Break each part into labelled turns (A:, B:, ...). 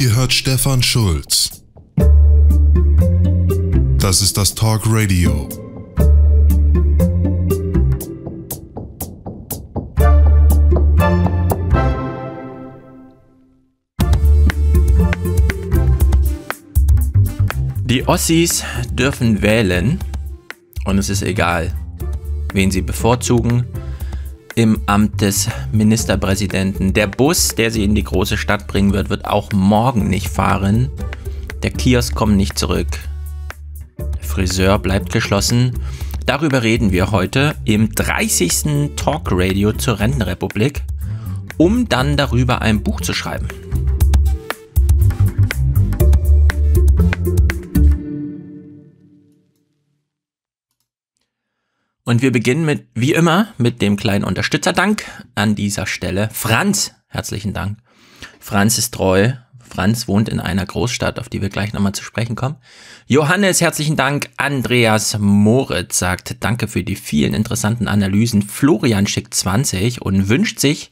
A: Ihr hört Stefan
B: Schulz. Das ist das Talk Radio.
A: Die Ossis dürfen wählen und es ist egal, wen sie bevorzugen, im Amt des Ministerpräsidenten. Der Bus, der sie in die große Stadt bringen wird, wird auch morgen nicht fahren. Der Kiosk kommt nicht zurück. Der Friseur bleibt geschlossen. Darüber reden wir heute im 30. Talk Radio zur Rentenrepublik, um dann darüber ein Buch zu schreiben. Und wir beginnen mit, wie immer, mit dem kleinen Unterstützerdank an dieser Stelle. Franz, herzlichen Dank. Franz ist treu. Franz wohnt in einer Großstadt, auf die wir gleich nochmal zu sprechen kommen. Johannes, herzlichen Dank. Andreas Moritz sagt Danke für die vielen interessanten Analysen. Florian schickt 20 und wünscht sich,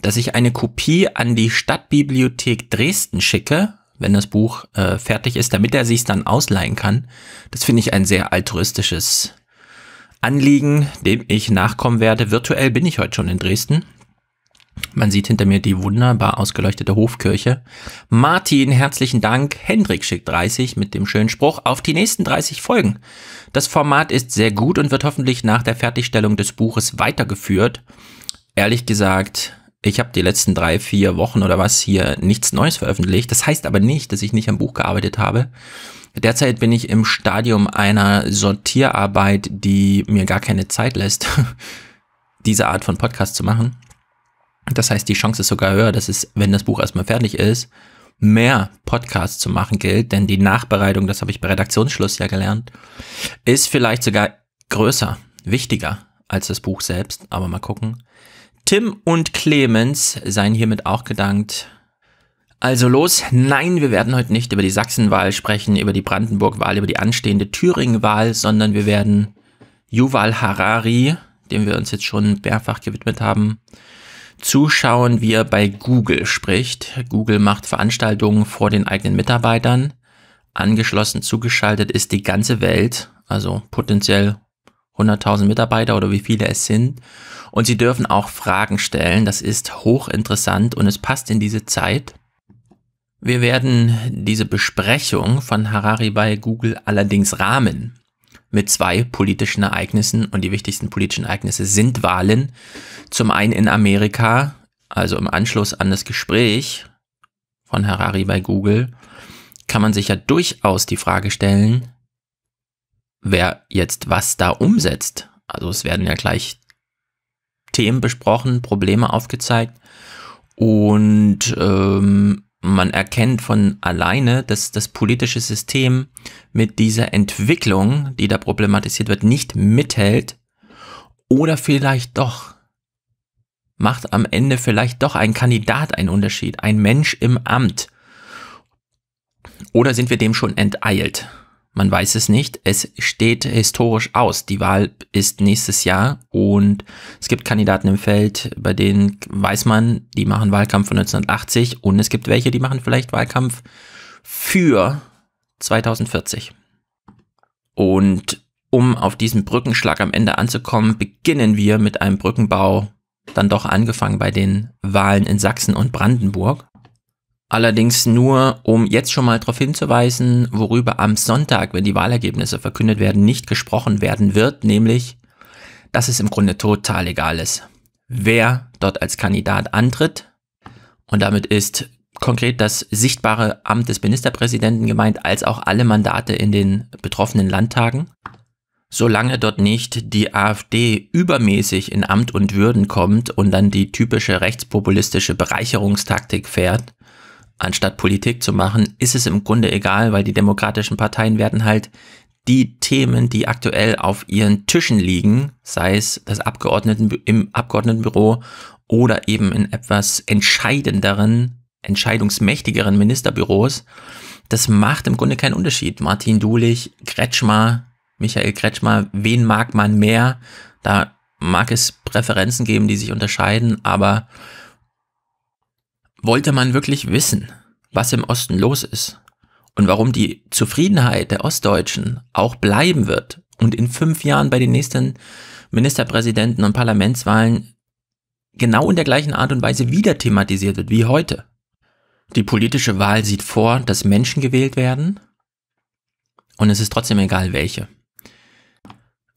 A: dass ich eine Kopie an die Stadtbibliothek Dresden schicke, wenn das Buch äh, fertig ist, damit er sich dann ausleihen kann. Das finde ich ein sehr altruistisches Anliegen, dem ich nachkommen werde. Virtuell bin ich heute schon in Dresden. Man sieht hinter mir die wunderbar ausgeleuchtete Hofkirche. Martin, herzlichen Dank. Hendrik schickt 30 mit dem schönen Spruch auf die nächsten 30 Folgen. Das Format ist sehr gut und wird hoffentlich nach der Fertigstellung des Buches weitergeführt. Ehrlich gesagt, ich habe die letzten drei, vier Wochen oder was hier nichts Neues veröffentlicht. Das heißt aber nicht, dass ich nicht am Buch gearbeitet habe. Derzeit bin ich im Stadium einer Sortierarbeit, die mir gar keine Zeit lässt, diese Art von Podcast zu machen. Das heißt, die Chance ist sogar höher, dass es, wenn das Buch erstmal fertig ist, mehr Podcasts zu machen gilt, denn die Nachbereitung, das habe ich bei Redaktionsschluss ja gelernt, ist vielleicht sogar größer, wichtiger als das Buch selbst, aber mal gucken. Tim und Clemens seien hiermit auch gedankt. Also los, nein, wir werden heute nicht über die Sachsenwahl sprechen, über die Brandenburg-Wahl, über die anstehende Thüringen-Wahl, sondern wir werden Yuval Harari, dem wir uns jetzt schon mehrfach gewidmet haben, zuschauen, wie er bei Google spricht. Google macht Veranstaltungen vor den eigenen Mitarbeitern. Angeschlossen, zugeschaltet ist die ganze Welt, also potenziell 100.000 Mitarbeiter oder wie viele es sind. Und sie dürfen auch Fragen stellen. Das ist hochinteressant und es passt in diese Zeit. Wir werden diese Besprechung von Harari bei Google allerdings rahmen mit zwei politischen Ereignissen und die wichtigsten politischen Ereignisse sind Wahlen. Zum einen in Amerika, also im Anschluss an das Gespräch von Harari bei Google, kann man sich ja durchaus die Frage stellen, wer jetzt was da umsetzt. Also es werden ja gleich Themen besprochen, Probleme aufgezeigt und ähm, man erkennt von alleine, dass das politische System mit dieser Entwicklung, die da problematisiert wird, nicht mithält oder vielleicht doch. Macht am Ende vielleicht doch ein Kandidat einen Unterschied, ein Mensch im Amt. Oder sind wir dem schon enteilt? Man weiß es nicht. Es steht historisch aus. Die Wahl ist nächstes Jahr und es gibt Kandidaten im Feld, bei denen weiß man, die machen Wahlkampf von 1980 und es gibt welche, die machen vielleicht Wahlkampf für 2040. Und um auf diesen Brückenschlag am Ende anzukommen, beginnen wir mit einem Brückenbau, dann doch angefangen bei den Wahlen in Sachsen und Brandenburg. Allerdings nur, um jetzt schon mal darauf hinzuweisen, worüber am Sonntag, wenn die Wahlergebnisse verkündet werden, nicht gesprochen werden wird, nämlich, dass es im Grunde total egal ist, wer dort als Kandidat antritt. Und damit ist konkret das sichtbare Amt des Ministerpräsidenten gemeint, als auch alle Mandate in den betroffenen Landtagen. Solange dort nicht die AfD übermäßig in Amt und Würden kommt und dann die typische rechtspopulistische Bereicherungstaktik fährt, anstatt Politik zu machen, ist es im Grunde egal, weil die demokratischen Parteien werden halt die Themen, die aktuell auf ihren Tischen liegen, sei es das Abgeordneten, im Abgeordnetenbüro oder eben in etwas entscheidenderen, entscheidungsmächtigeren Ministerbüros, das macht im Grunde keinen Unterschied. Martin Dulich, Kretschmer, Michael Kretschmer, wen mag man mehr? Da mag es Präferenzen geben, die sich unterscheiden, aber wollte man wirklich wissen, was im Osten los ist und warum die Zufriedenheit der Ostdeutschen auch bleiben wird und in fünf Jahren bei den nächsten Ministerpräsidenten und Parlamentswahlen genau in der gleichen Art und Weise wieder thematisiert wird wie heute. Die politische Wahl sieht vor, dass Menschen gewählt werden und es ist trotzdem egal welche.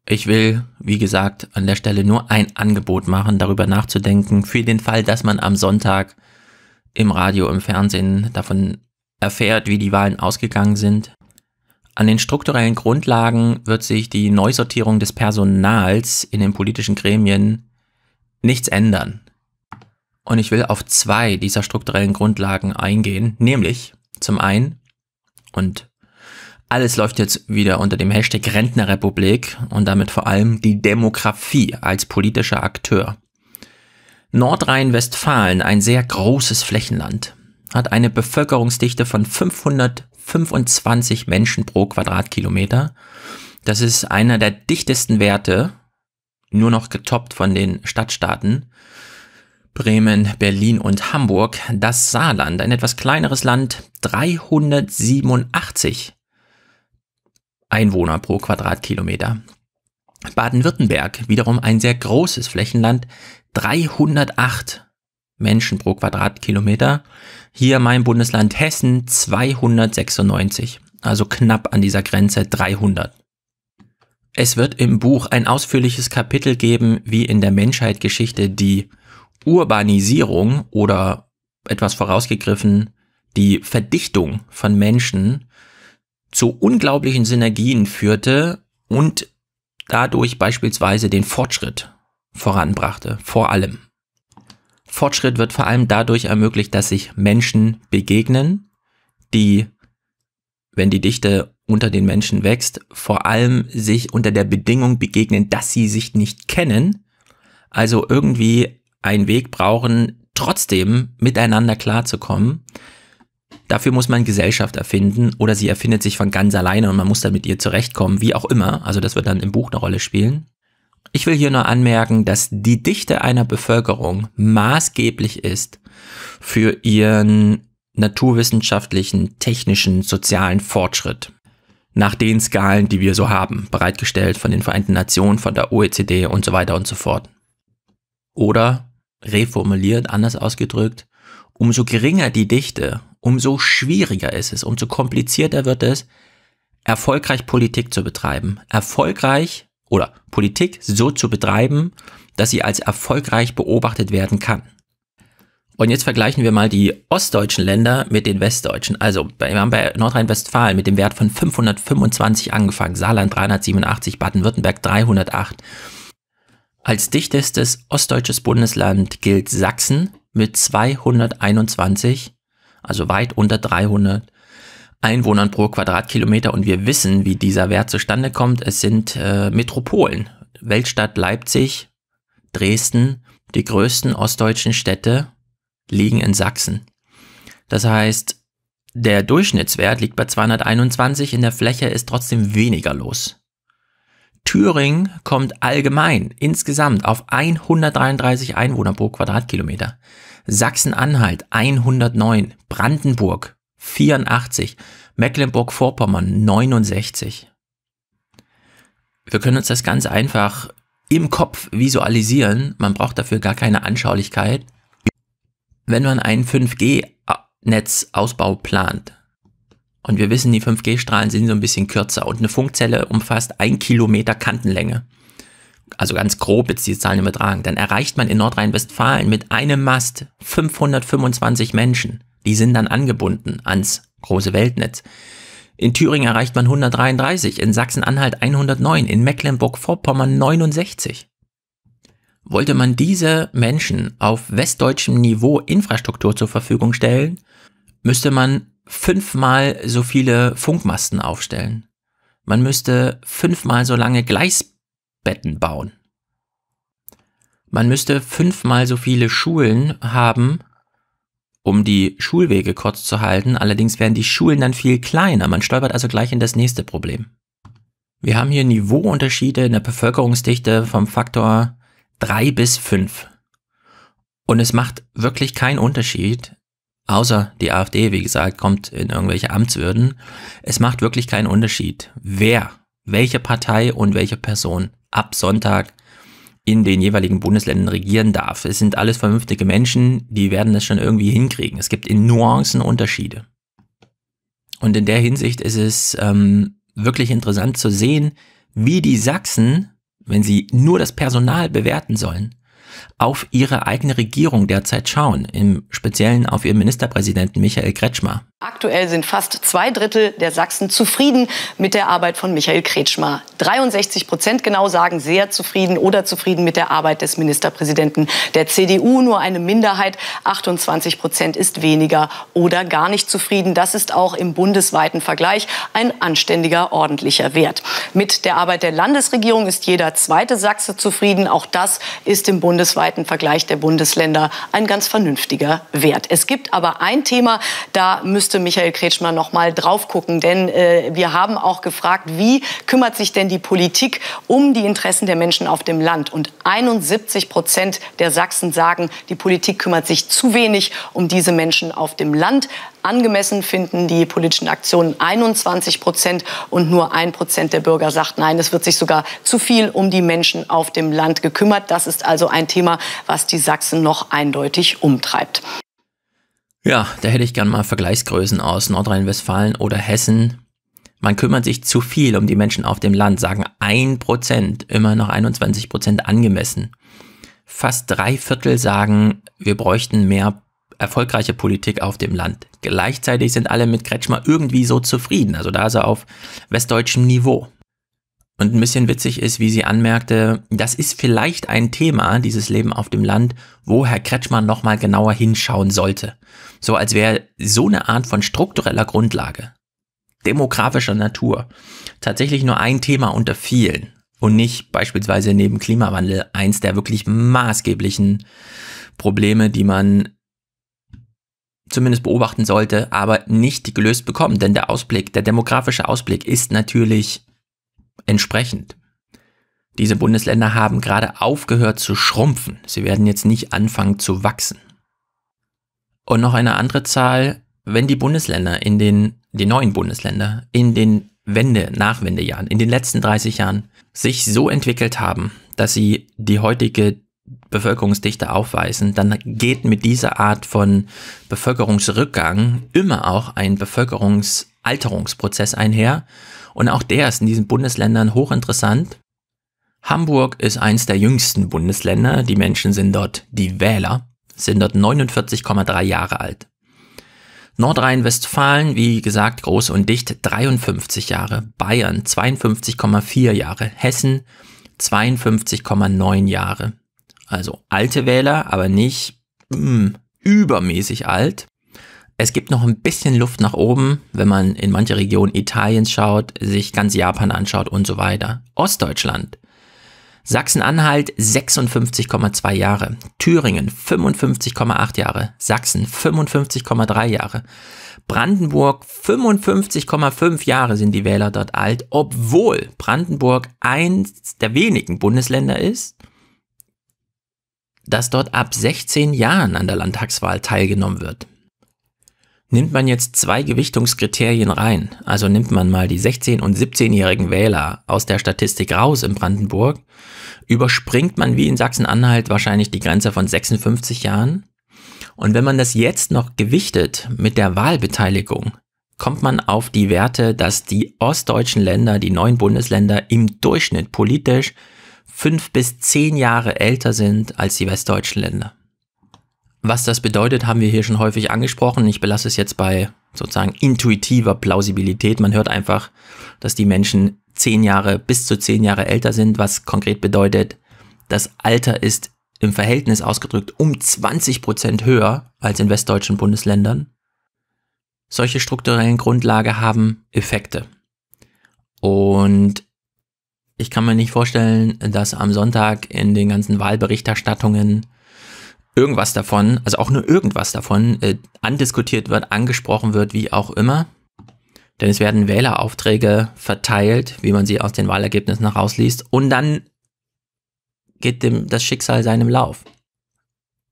A: Ich will, wie gesagt, an der Stelle nur ein Angebot machen, darüber nachzudenken, für den Fall, dass man am Sonntag im Radio, im Fernsehen davon erfährt, wie die Wahlen ausgegangen sind. An den strukturellen Grundlagen wird sich die Neusortierung des Personals in den politischen Gremien nichts ändern. Und ich will auf zwei dieser strukturellen Grundlagen eingehen, nämlich zum einen, und alles läuft jetzt wieder unter dem Hashtag Rentnerrepublik und damit vor allem die Demografie als politischer Akteur. Nordrhein-Westfalen, ein sehr großes Flächenland, hat eine Bevölkerungsdichte von 525 Menschen pro Quadratkilometer. Das ist einer der dichtesten Werte, nur noch getoppt von den Stadtstaaten. Bremen, Berlin und Hamburg, das Saarland, ein etwas kleineres Land, 387 Einwohner pro Quadratkilometer. Baden-Württemberg, wiederum ein sehr großes Flächenland, 308 Menschen pro Quadratkilometer. Hier mein Bundesland Hessen 296, also knapp an dieser Grenze 300. Es wird im Buch ein ausführliches Kapitel geben, wie in der Menschheitgeschichte die Urbanisierung oder etwas vorausgegriffen die Verdichtung von Menschen zu unglaublichen Synergien führte und dadurch beispielsweise den Fortschritt voranbrachte, vor allem. Fortschritt wird vor allem dadurch ermöglicht, dass sich Menschen begegnen, die, wenn die Dichte unter den Menschen wächst, vor allem sich unter der Bedingung begegnen, dass sie sich nicht kennen, also irgendwie einen Weg brauchen, trotzdem miteinander klarzukommen, Dafür muss man Gesellschaft erfinden oder sie erfindet sich von ganz alleine und man muss dann mit ihr zurechtkommen, wie auch immer. Also das wird dann im Buch eine Rolle spielen. Ich will hier nur anmerken, dass die Dichte einer Bevölkerung maßgeblich ist für ihren naturwissenschaftlichen, technischen, sozialen Fortschritt. Nach den Skalen, die wir so haben, bereitgestellt von den Vereinten Nationen, von der OECD und so weiter und so fort. Oder reformuliert, anders ausgedrückt, umso geringer die Dichte umso schwieriger ist es, umso komplizierter wird es, erfolgreich Politik zu betreiben. Erfolgreich oder Politik so zu betreiben, dass sie als erfolgreich beobachtet werden kann. Und jetzt vergleichen wir mal die ostdeutschen Länder mit den westdeutschen. Also wir haben bei Nordrhein-Westfalen mit dem Wert von 525 angefangen, Saarland 387, Baden-Württemberg 308. Als dichtestes ostdeutsches Bundesland gilt Sachsen mit 221 also weit unter 300 Einwohnern pro Quadratkilometer. Und wir wissen, wie dieser Wert zustande kommt. Es sind äh, Metropolen. Weltstadt Leipzig, Dresden, die größten ostdeutschen Städte liegen in Sachsen. Das heißt, der Durchschnittswert liegt bei 221, in der Fläche ist trotzdem weniger los. Thüringen kommt allgemein insgesamt auf 133 Einwohner pro Quadratkilometer. Sachsen-Anhalt 109, Brandenburg 84, Mecklenburg-Vorpommern 69. Wir können uns das ganz einfach im Kopf visualisieren. Man braucht dafür gar keine Anschaulichkeit. Wenn man einen 5G-Netzausbau plant, und wir wissen, die 5G-Strahlen sind so ein bisschen kürzer und eine Funkzelle umfasst ein Kilometer Kantenlänge also ganz grob jetzt die Zahlen übertragen, dann erreicht man in Nordrhein-Westfalen mit einem Mast 525 Menschen. Die sind dann angebunden ans große Weltnetz. In Thüringen erreicht man 133, in Sachsen-Anhalt 109, in Mecklenburg-Vorpommern 69. Wollte man diese Menschen auf westdeutschem Niveau Infrastruktur zur Verfügung stellen, müsste man fünfmal so viele Funkmasten aufstellen. Man müsste fünfmal so lange Gleis Betten bauen. Man müsste fünfmal so viele Schulen haben, um die Schulwege kurz zu halten. Allerdings wären die Schulen dann viel kleiner. Man stolpert also gleich in das nächste Problem. Wir haben hier Niveauunterschiede in der Bevölkerungsdichte vom Faktor 3 bis 5. Und es macht wirklich keinen Unterschied, außer die AfD, wie gesagt, kommt in irgendwelche Amtswürden. Es macht wirklich keinen Unterschied, wer, welche Partei und welche Person ab Sonntag in den jeweiligen Bundesländern regieren darf. Es sind alles vernünftige Menschen, die werden das schon irgendwie hinkriegen. Es gibt in Nuancen Unterschiede. Und in der Hinsicht ist es ähm, wirklich interessant zu sehen, wie die Sachsen, wenn sie nur das Personal bewerten sollen, auf ihre eigene Regierung derzeit schauen, im Speziellen auf ihren Ministerpräsidenten Michael Kretschmer.
C: Aktuell sind fast zwei Drittel der Sachsen zufrieden mit der Arbeit von Michael Kretschmer. 63 Prozent genau sagen sehr zufrieden oder zufrieden mit der Arbeit des Ministerpräsidenten der CDU. Nur eine Minderheit, 28 Prozent, ist weniger oder gar nicht zufrieden. Das ist auch im bundesweiten Vergleich ein anständiger, ordentlicher Wert. Mit der Arbeit der Landesregierung ist jeder zweite Sachse zufrieden. Auch das ist im bundesweiten Vergleich der Bundesländer ein ganz vernünftiger Wert. Es gibt aber ein Thema, da müsste müsste Michael Kretschmer noch mal drauf gucken. Denn äh, wir haben auch gefragt, wie kümmert sich denn die Politik um die Interessen der Menschen auf dem Land? Und 71 Prozent der Sachsen sagen, die Politik kümmert sich zu wenig um diese Menschen auf dem Land. Angemessen finden die politischen Aktionen 21 Prozent und nur ein Prozent der Bürger sagt, nein, es wird sich sogar zu viel um die Menschen auf dem Land gekümmert. Das ist also ein Thema, was die Sachsen noch eindeutig umtreibt.
A: Ja, da hätte ich gern mal Vergleichsgrößen aus Nordrhein-Westfalen oder Hessen. Man kümmert sich zu viel um die Menschen auf dem Land, sagen 1%, immer noch 21% angemessen. Fast drei Viertel sagen, wir bräuchten mehr erfolgreiche Politik auf dem Land. Gleichzeitig sind alle mit Kretschmer irgendwie so zufrieden. Also da ist er auf westdeutschem Niveau. Und ein bisschen witzig ist, wie sie anmerkte, das ist vielleicht ein Thema, dieses Leben auf dem Land, wo Herr Kretschmann nochmal genauer hinschauen sollte. So als wäre so eine Art von struktureller Grundlage, demografischer Natur, tatsächlich nur ein Thema unter vielen und nicht beispielsweise neben Klimawandel eins der wirklich maßgeblichen Probleme, die man zumindest beobachten sollte, aber nicht gelöst bekommen. Denn der Ausblick, der demografische Ausblick ist natürlich entsprechend. Diese Bundesländer haben gerade aufgehört zu schrumpfen. Sie werden jetzt nicht anfangen zu wachsen. Und noch eine andere Zahl, wenn die Bundesländer in den, die neuen Bundesländer in den Wende, Nachwendejahren, in den letzten 30 Jahren sich so entwickelt haben, dass sie die heutige Bevölkerungsdichte aufweisen, dann geht mit dieser Art von Bevölkerungsrückgang immer auch ein Bevölkerungs Alterungsprozess einher. Und auch der ist in diesen Bundesländern hochinteressant. Hamburg ist eins der jüngsten Bundesländer. Die Menschen sind dort, die Wähler, sind dort 49,3 Jahre alt. Nordrhein-Westfalen, wie gesagt, groß und dicht 53 Jahre, Bayern 52,4 Jahre, Hessen 52,9 Jahre. Also alte Wähler, aber nicht mm, übermäßig alt. Es gibt noch ein bisschen Luft nach oben, wenn man in manche Regionen Italiens schaut, sich ganz Japan anschaut und so weiter. Ostdeutschland. Sachsen-Anhalt 56,2 Jahre, Thüringen 55,8 Jahre, Sachsen 55,3 Jahre, Brandenburg 55,5 Jahre sind die Wähler dort alt, obwohl Brandenburg eins der wenigen Bundesländer ist, das dort ab 16 Jahren an der Landtagswahl teilgenommen wird. Nimmt man jetzt zwei Gewichtungskriterien rein, also nimmt man mal die 16- und 17-jährigen Wähler aus der Statistik raus in Brandenburg, überspringt man wie in Sachsen-Anhalt wahrscheinlich die Grenze von 56 Jahren. Und wenn man das jetzt noch gewichtet mit der Wahlbeteiligung, kommt man auf die Werte, dass die ostdeutschen Länder, die neuen Bundesländer im Durchschnitt politisch fünf bis zehn Jahre älter sind als die westdeutschen Länder. Was das bedeutet, haben wir hier schon häufig angesprochen. Ich belasse es jetzt bei sozusagen intuitiver Plausibilität. Man hört einfach, dass die Menschen zehn Jahre bis zu zehn Jahre älter sind, was konkret bedeutet, das Alter ist im Verhältnis ausgedrückt um 20 Prozent höher als in westdeutschen Bundesländern. Solche strukturellen Grundlage haben Effekte. Und ich kann mir nicht vorstellen, dass am Sonntag in den ganzen Wahlberichterstattungen irgendwas davon, also auch nur irgendwas davon, äh, andiskutiert wird, angesprochen wird, wie auch immer. Denn es werden Wähleraufträge verteilt, wie man sie aus den Wahlergebnissen herausliest. Und dann geht dem das Schicksal seinem Lauf.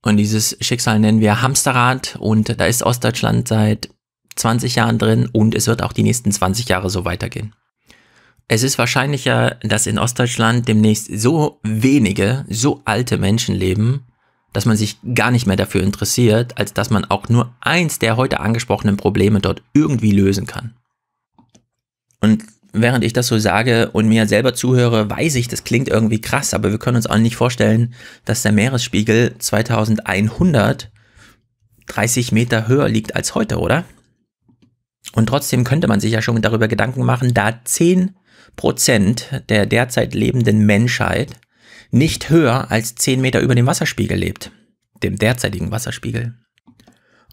A: Und dieses Schicksal nennen wir Hamsterrad und da ist Ostdeutschland seit 20 Jahren drin und es wird auch die nächsten 20 Jahre so weitergehen. Es ist wahrscheinlicher, dass in Ostdeutschland demnächst so wenige, so alte Menschen leben, dass man sich gar nicht mehr dafür interessiert, als dass man auch nur eins der heute angesprochenen Probleme dort irgendwie lösen kann. Und während ich das so sage und mir selber zuhöre, weiß ich, das klingt irgendwie krass, aber wir können uns auch nicht vorstellen, dass der Meeresspiegel 2100 30 Meter höher liegt als heute, oder? Und trotzdem könnte man sich ja schon darüber Gedanken machen, da 10 Prozent der derzeit lebenden Menschheit nicht höher als 10 Meter über dem Wasserspiegel lebt, dem derzeitigen Wasserspiegel.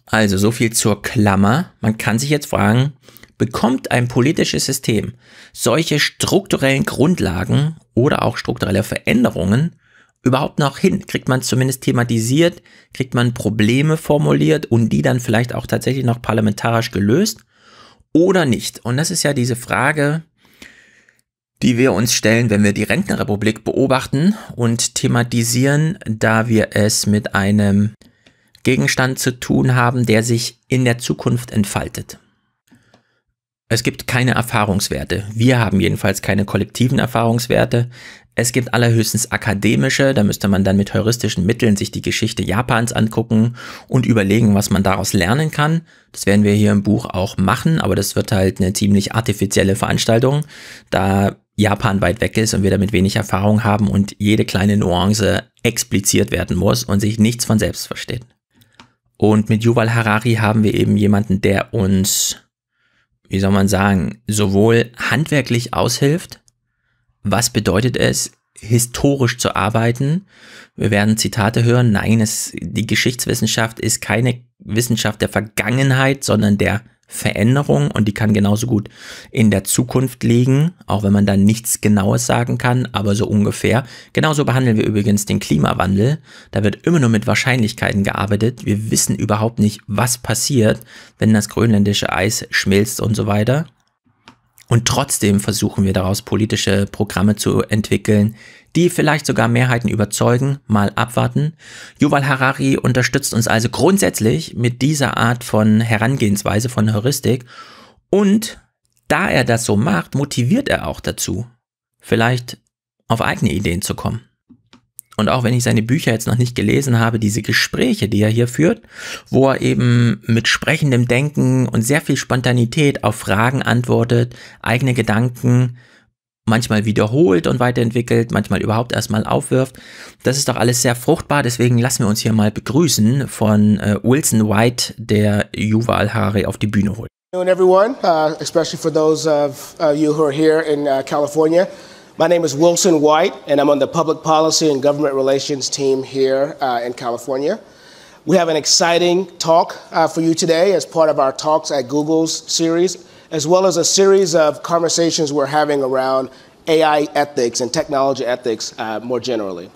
A: Also so viel zur Klammer. Man kann sich jetzt fragen, bekommt ein politisches System solche strukturellen Grundlagen oder auch strukturelle Veränderungen überhaupt noch hin? Kriegt man zumindest thematisiert, kriegt man Probleme formuliert und die dann vielleicht auch tatsächlich noch parlamentarisch gelöst oder nicht? Und das ist ja diese Frage, die wir uns stellen, wenn wir die Rentenrepublik beobachten und thematisieren, da wir es mit einem Gegenstand zu tun haben, der sich in der Zukunft entfaltet. Es gibt keine Erfahrungswerte. Wir haben jedenfalls keine kollektiven Erfahrungswerte. Es gibt allerhöchstens akademische, da müsste man dann mit heuristischen Mitteln sich die Geschichte Japans angucken und überlegen, was man daraus lernen kann. Das werden wir hier im Buch auch machen, aber das wird halt eine ziemlich artifizielle Veranstaltung. Da Japan weit weg ist und wir damit wenig Erfahrung haben und jede kleine Nuance expliziert werden muss und sich nichts von selbst versteht. Und mit Yuval Harari haben wir eben jemanden, der uns, wie soll man sagen, sowohl handwerklich aushilft, was bedeutet es, historisch zu arbeiten. Wir werden Zitate hören. Nein, es, die Geschichtswissenschaft ist keine Wissenschaft der Vergangenheit, sondern der Veränderung und die kann genauso gut in der Zukunft liegen, auch wenn man da nichts Genaues sagen kann, aber so ungefähr. Genauso behandeln wir übrigens den Klimawandel. Da wird immer nur mit Wahrscheinlichkeiten gearbeitet. Wir wissen überhaupt nicht, was passiert, wenn das grönländische Eis schmilzt und so weiter. Und trotzdem versuchen wir daraus politische Programme zu entwickeln, die vielleicht sogar Mehrheiten überzeugen, mal abwarten. Yuval Harari unterstützt uns also grundsätzlich mit dieser Art von Herangehensweise, von Heuristik. Und da er das so macht, motiviert er auch dazu, vielleicht auf eigene Ideen zu kommen. Und auch wenn ich seine Bücher jetzt noch nicht gelesen habe, diese Gespräche, die er hier führt, wo er eben mit sprechendem Denken und sehr viel Spontanität auf Fragen antwortet, eigene Gedanken manchmal wiederholt und weiterentwickelt, manchmal überhaupt erstmal aufwirft. Das ist doch alles sehr fruchtbar, deswegen lassen wir uns hier mal begrüßen von äh, Wilson White, der Yuval Harari auf die Bühne holt.
D: Good everyone, uh, especially for those of uh, you who are here in uh, California. My name is Wilson White and I'm on the Public Policy and Government Relations team here uh, in California. We have an exciting talk uh, for you today as part of our Talks at Google's series as well as a series of conversations we're having around AI ethics and technology ethics uh, more generally.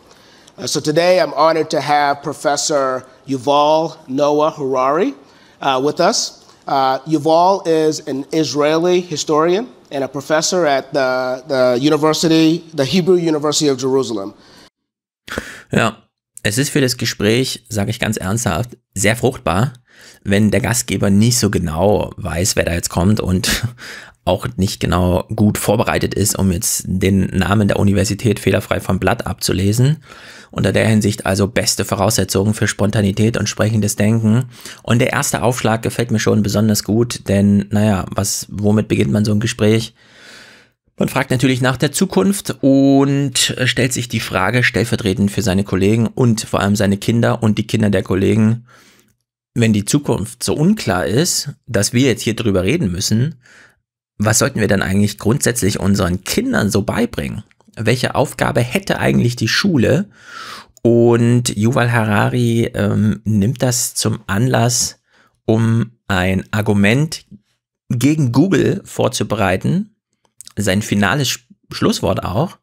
D: Uh, so today I'm honored to have Professor Yuval Noah Harari uh, with us. Uh, Yuval is an Israeli historian and a professor at the, the university, the Hebrew University of Jerusalem.
A: Yeah, Es ist für das Gespräch, sage ich ganz ernsthaft, sehr fruchtbar, wenn der Gastgeber nicht so genau weiß, wer da jetzt kommt und auch nicht genau gut vorbereitet ist, um jetzt den Namen der Universität fehlerfrei vom Blatt abzulesen. Unter der Hinsicht also beste Voraussetzungen für Spontanität und sprechendes Denken. Und der erste Aufschlag gefällt mir schon besonders gut, denn naja, was, womit beginnt man so ein Gespräch? Man fragt natürlich nach der Zukunft und äh, stellt sich die Frage stellvertretend für seine Kollegen und vor allem seine Kinder und die Kinder der Kollegen, wenn die Zukunft so unklar ist, dass wir jetzt hier drüber reden müssen, was sollten wir dann eigentlich grundsätzlich unseren Kindern so beibringen? Welche Aufgabe hätte eigentlich die Schule? Und Yuval Harari ähm, nimmt das zum Anlass, um ein Argument gegen Google vorzubereiten, sein finales Schlusswort auch,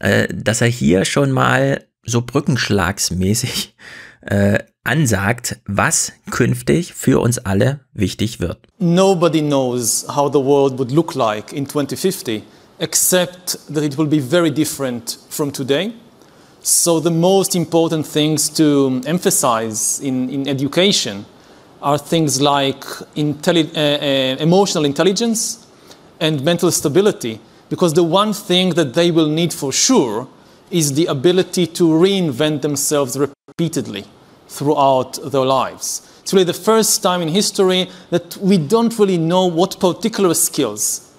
A: äh, dass er hier schon mal so brückenschlagsmäßig äh, ansagt, was künftig für uns alle wichtig wird.
E: Nobody knows how the world would look like in 2050, except that it will be very different from today. So the most important things to emphasize in, in education are things like intelli uh, uh, emotional intelligence, and mental stability because the one thing that they will need for sure is the ability to reinvent themselves repeatedly throughout their lives. It's really the first time in history that we don't really know what particular skills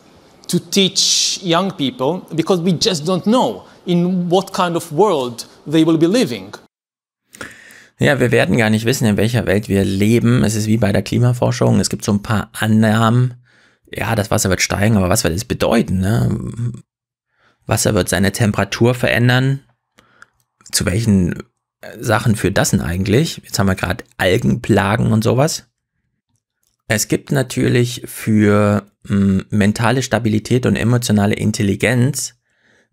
E: to teach young people because we just don't know in what kind of world they will be living.
A: Ja, wir werden gar nicht wissen, in welcher Welt wir leben. Es ist wie bei der Klimaforschung. Es gibt so ein paar Annahmen, ja, das Wasser wird steigen, aber was wird das bedeuten? Ne? Wasser wird seine Temperatur verändern. Zu welchen äh, Sachen führt das denn eigentlich? Jetzt haben wir gerade Algenplagen und sowas. Es gibt natürlich für mh, hm, mentale Stabilität und emotionale Intelligenz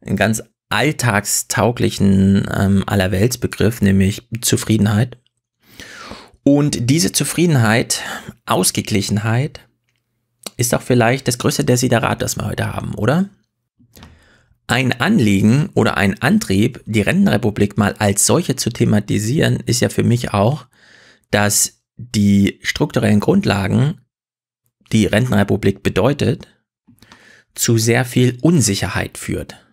A: einen ganz alltagstauglichen ähm, Allerweltsbegriff, nämlich Zufriedenheit. Und diese Zufriedenheit, Ausgeglichenheit ist doch vielleicht das größte Desiderat, das wir heute haben, oder? Ein Anliegen oder ein Antrieb, die Rentenrepublik mal als solche zu thematisieren, ist ja für mich auch, dass die strukturellen Grundlagen, die Rentenrepublik bedeutet, zu sehr viel Unsicherheit führt.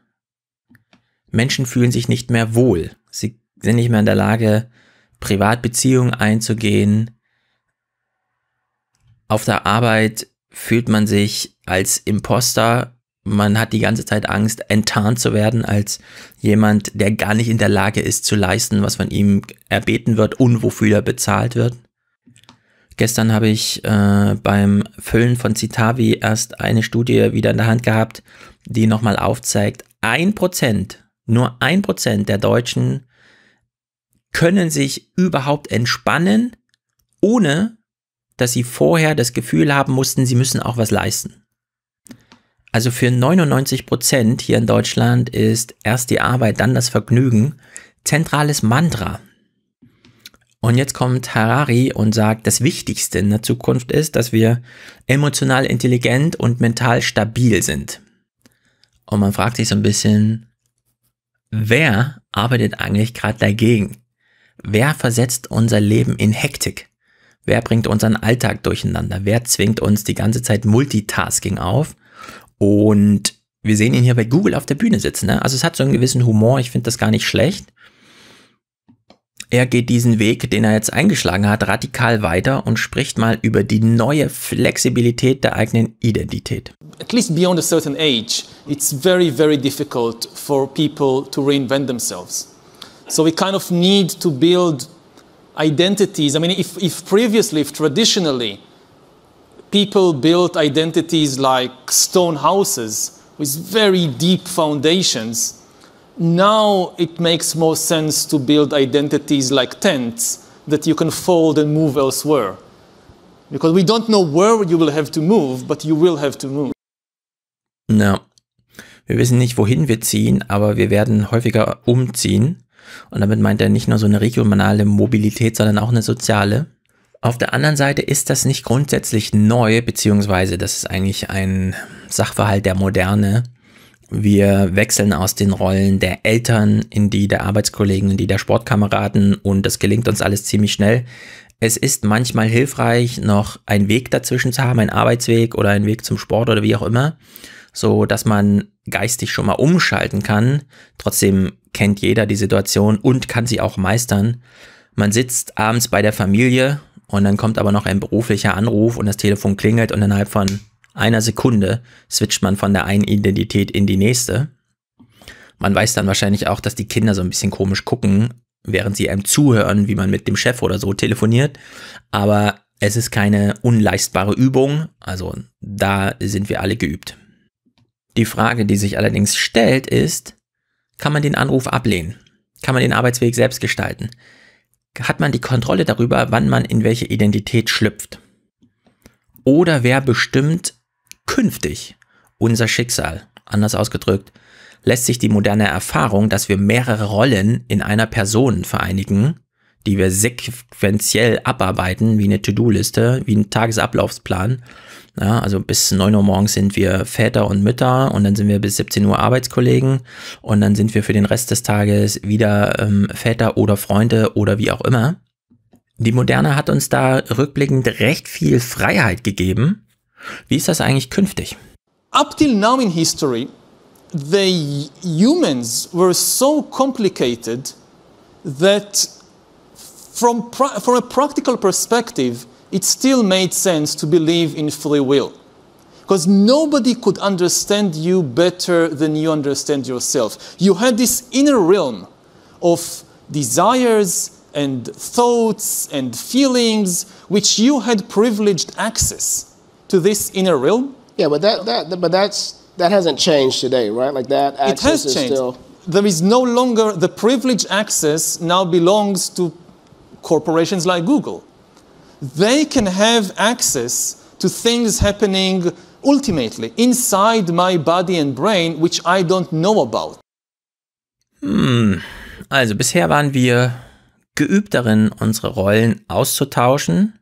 A: Menschen fühlen sich nicht mehr wohl. Sie sind nicht mehr in der Lage, Privatbeziehungen einzugehen, auf der Arbeit fühlt man sich als Imposter. Man hat die ganze Zeit Angst, enttarnt zu werden als jemand, der gar nicht in der Lage ist zu leisten, was von ihm erbeten wird und wofür er bezahlt wird. Gestern habe ich äh, beim Füllen von Citavi erst eine Studie wieder in der Hand gehabt, die nochmal aufzeigt, ein Prozent, nur ein Prozent der Deutschen können sich überhaupt entspannen, ohne dass sie vorher das Gefühl haben mussten, sie müssen auch was leisten. Also für 99 Prozent hier in Deutschland ist erst die Arbeit, dann das Vergnügen zentrales Mantra. Und jetzt kommt Harari und sagt, das Wichtigste in der Zukunft ist, dass wir emotional intelligent und mental stabil sind. Und man fragt sich so ein bisschen, wer arbeitet eigentlich gerade dagegen? Wer versetzt unser Leben in Hektik? Wer bringt unseren Alltag durcheinander? Wer zwingt uns die ganze Zeit Multitasking auf? Und wir sehen ihn hier bei Google auf der Bühne sitzen. Ne? Also es hat so einen gewissen Humor. Ich finde das gar nicht schlecht. Er geht diesen Weg, den er jetzt eingeschlagen hat, radikal weiter und spricht mal über die neue Flexibilität der eigenen Identität.
E: At least beyond a certain age, it's very, very difficult for people to reinvent themselves. So we kind of need to build identities. I mean, if, if previously, if traditionally, people built identities like stone houses with very deep foundations, now it makes more sense to build identities like tents that you can fold and move elsewhere. Because we don't know where you will have to move, but you will have to move.
A: No. Wir wissen nicht, wohin wir ziehen, aber wir werden häufiger umziehen. Und damit meint er nicht nur so eine regionale Mobilität, sondern auch eine soziale. Auf der anderen Seite ist das nicht grundsätzlich neu, beziehungsweise das ist eigentlich ein Sachverhalt der Moderne. Wir wechseln aus den Rollen der Eltern in die der Arbeitskollegen, in die der Sportkameraden und das gelingt uns alles ziemlich schnell. Es ist manchmal hilfreich, noch einen Weg dazwischen zu haben, einen Arbeitsweg oder einen Weg zum Sport oder wie auch immer, so dass man geistig schon mal umschalten kann. Trotzdem kennt jeder die Situation und kann sie auch meistern. Man sitzt abends bei der Familie und dann kommt aber noch ein beruflicher Anruf und das Telefon klingelt und innerhalb von einer Sekunde switcht man von der einen Identität in die nächste. Man weiß dann wahrscheinlich auch, dass die Kinder so ein bisschen komisch gucken, während sie einem zuhören, wie man mit dem Chef oder so telefoniert. Aber es ist keine unleistbare Übung, also da sind wir alle geübt. Die Frage, die sich allerdings stellt, ist, kann man den Anruf ablehnen? Kann man den Arbeitsweg selbst gestalten? Hat man die Kontrolle darüber, wann man in welche Identität schlüpft? Oder wer bestimmt künftig unser Schicksal? Anders ausgedrückt, lässt sich die moderne Erfahrung, dass wir mehrere Rollen in einer Person vereinigen, die wir sequenziell abarbeiten, wie eine To-Do-Liste, wie ein Tagesablaufsplan, ja, also bis 9 Uhr morgens sind wir Väter und Mütter und dann sind wir bis 17 Uhr Arbeitskollegen und dann sind wir für den Rest des Tages wieder ähm, Väter oder Freunde oder wie auch immer. Die Moderne hat uns da rückblickend recht viel Freiheit gegeben. Wie ist das eigentlich künftig?
E: Up till now in history, the humans were so complicated that from, from a practical perspective, it still made sense to believe in free will. Because nobody could understand you better than you understand yourself. You had this inner realm of desires and thoughts and feelings, which you had privileged access to this inner realm. Yeah, but that, that
D: but that's that hasn't changed today, right? Like that access it has is changed. still
E: there is no longer the privileged access now belongs to corporations like Google they can have access to things happening ultimately inside my body and brain, which I don't know about.
A: Hm. Also bisher waren wir geübt darin, unsere Rollen auszutauschen,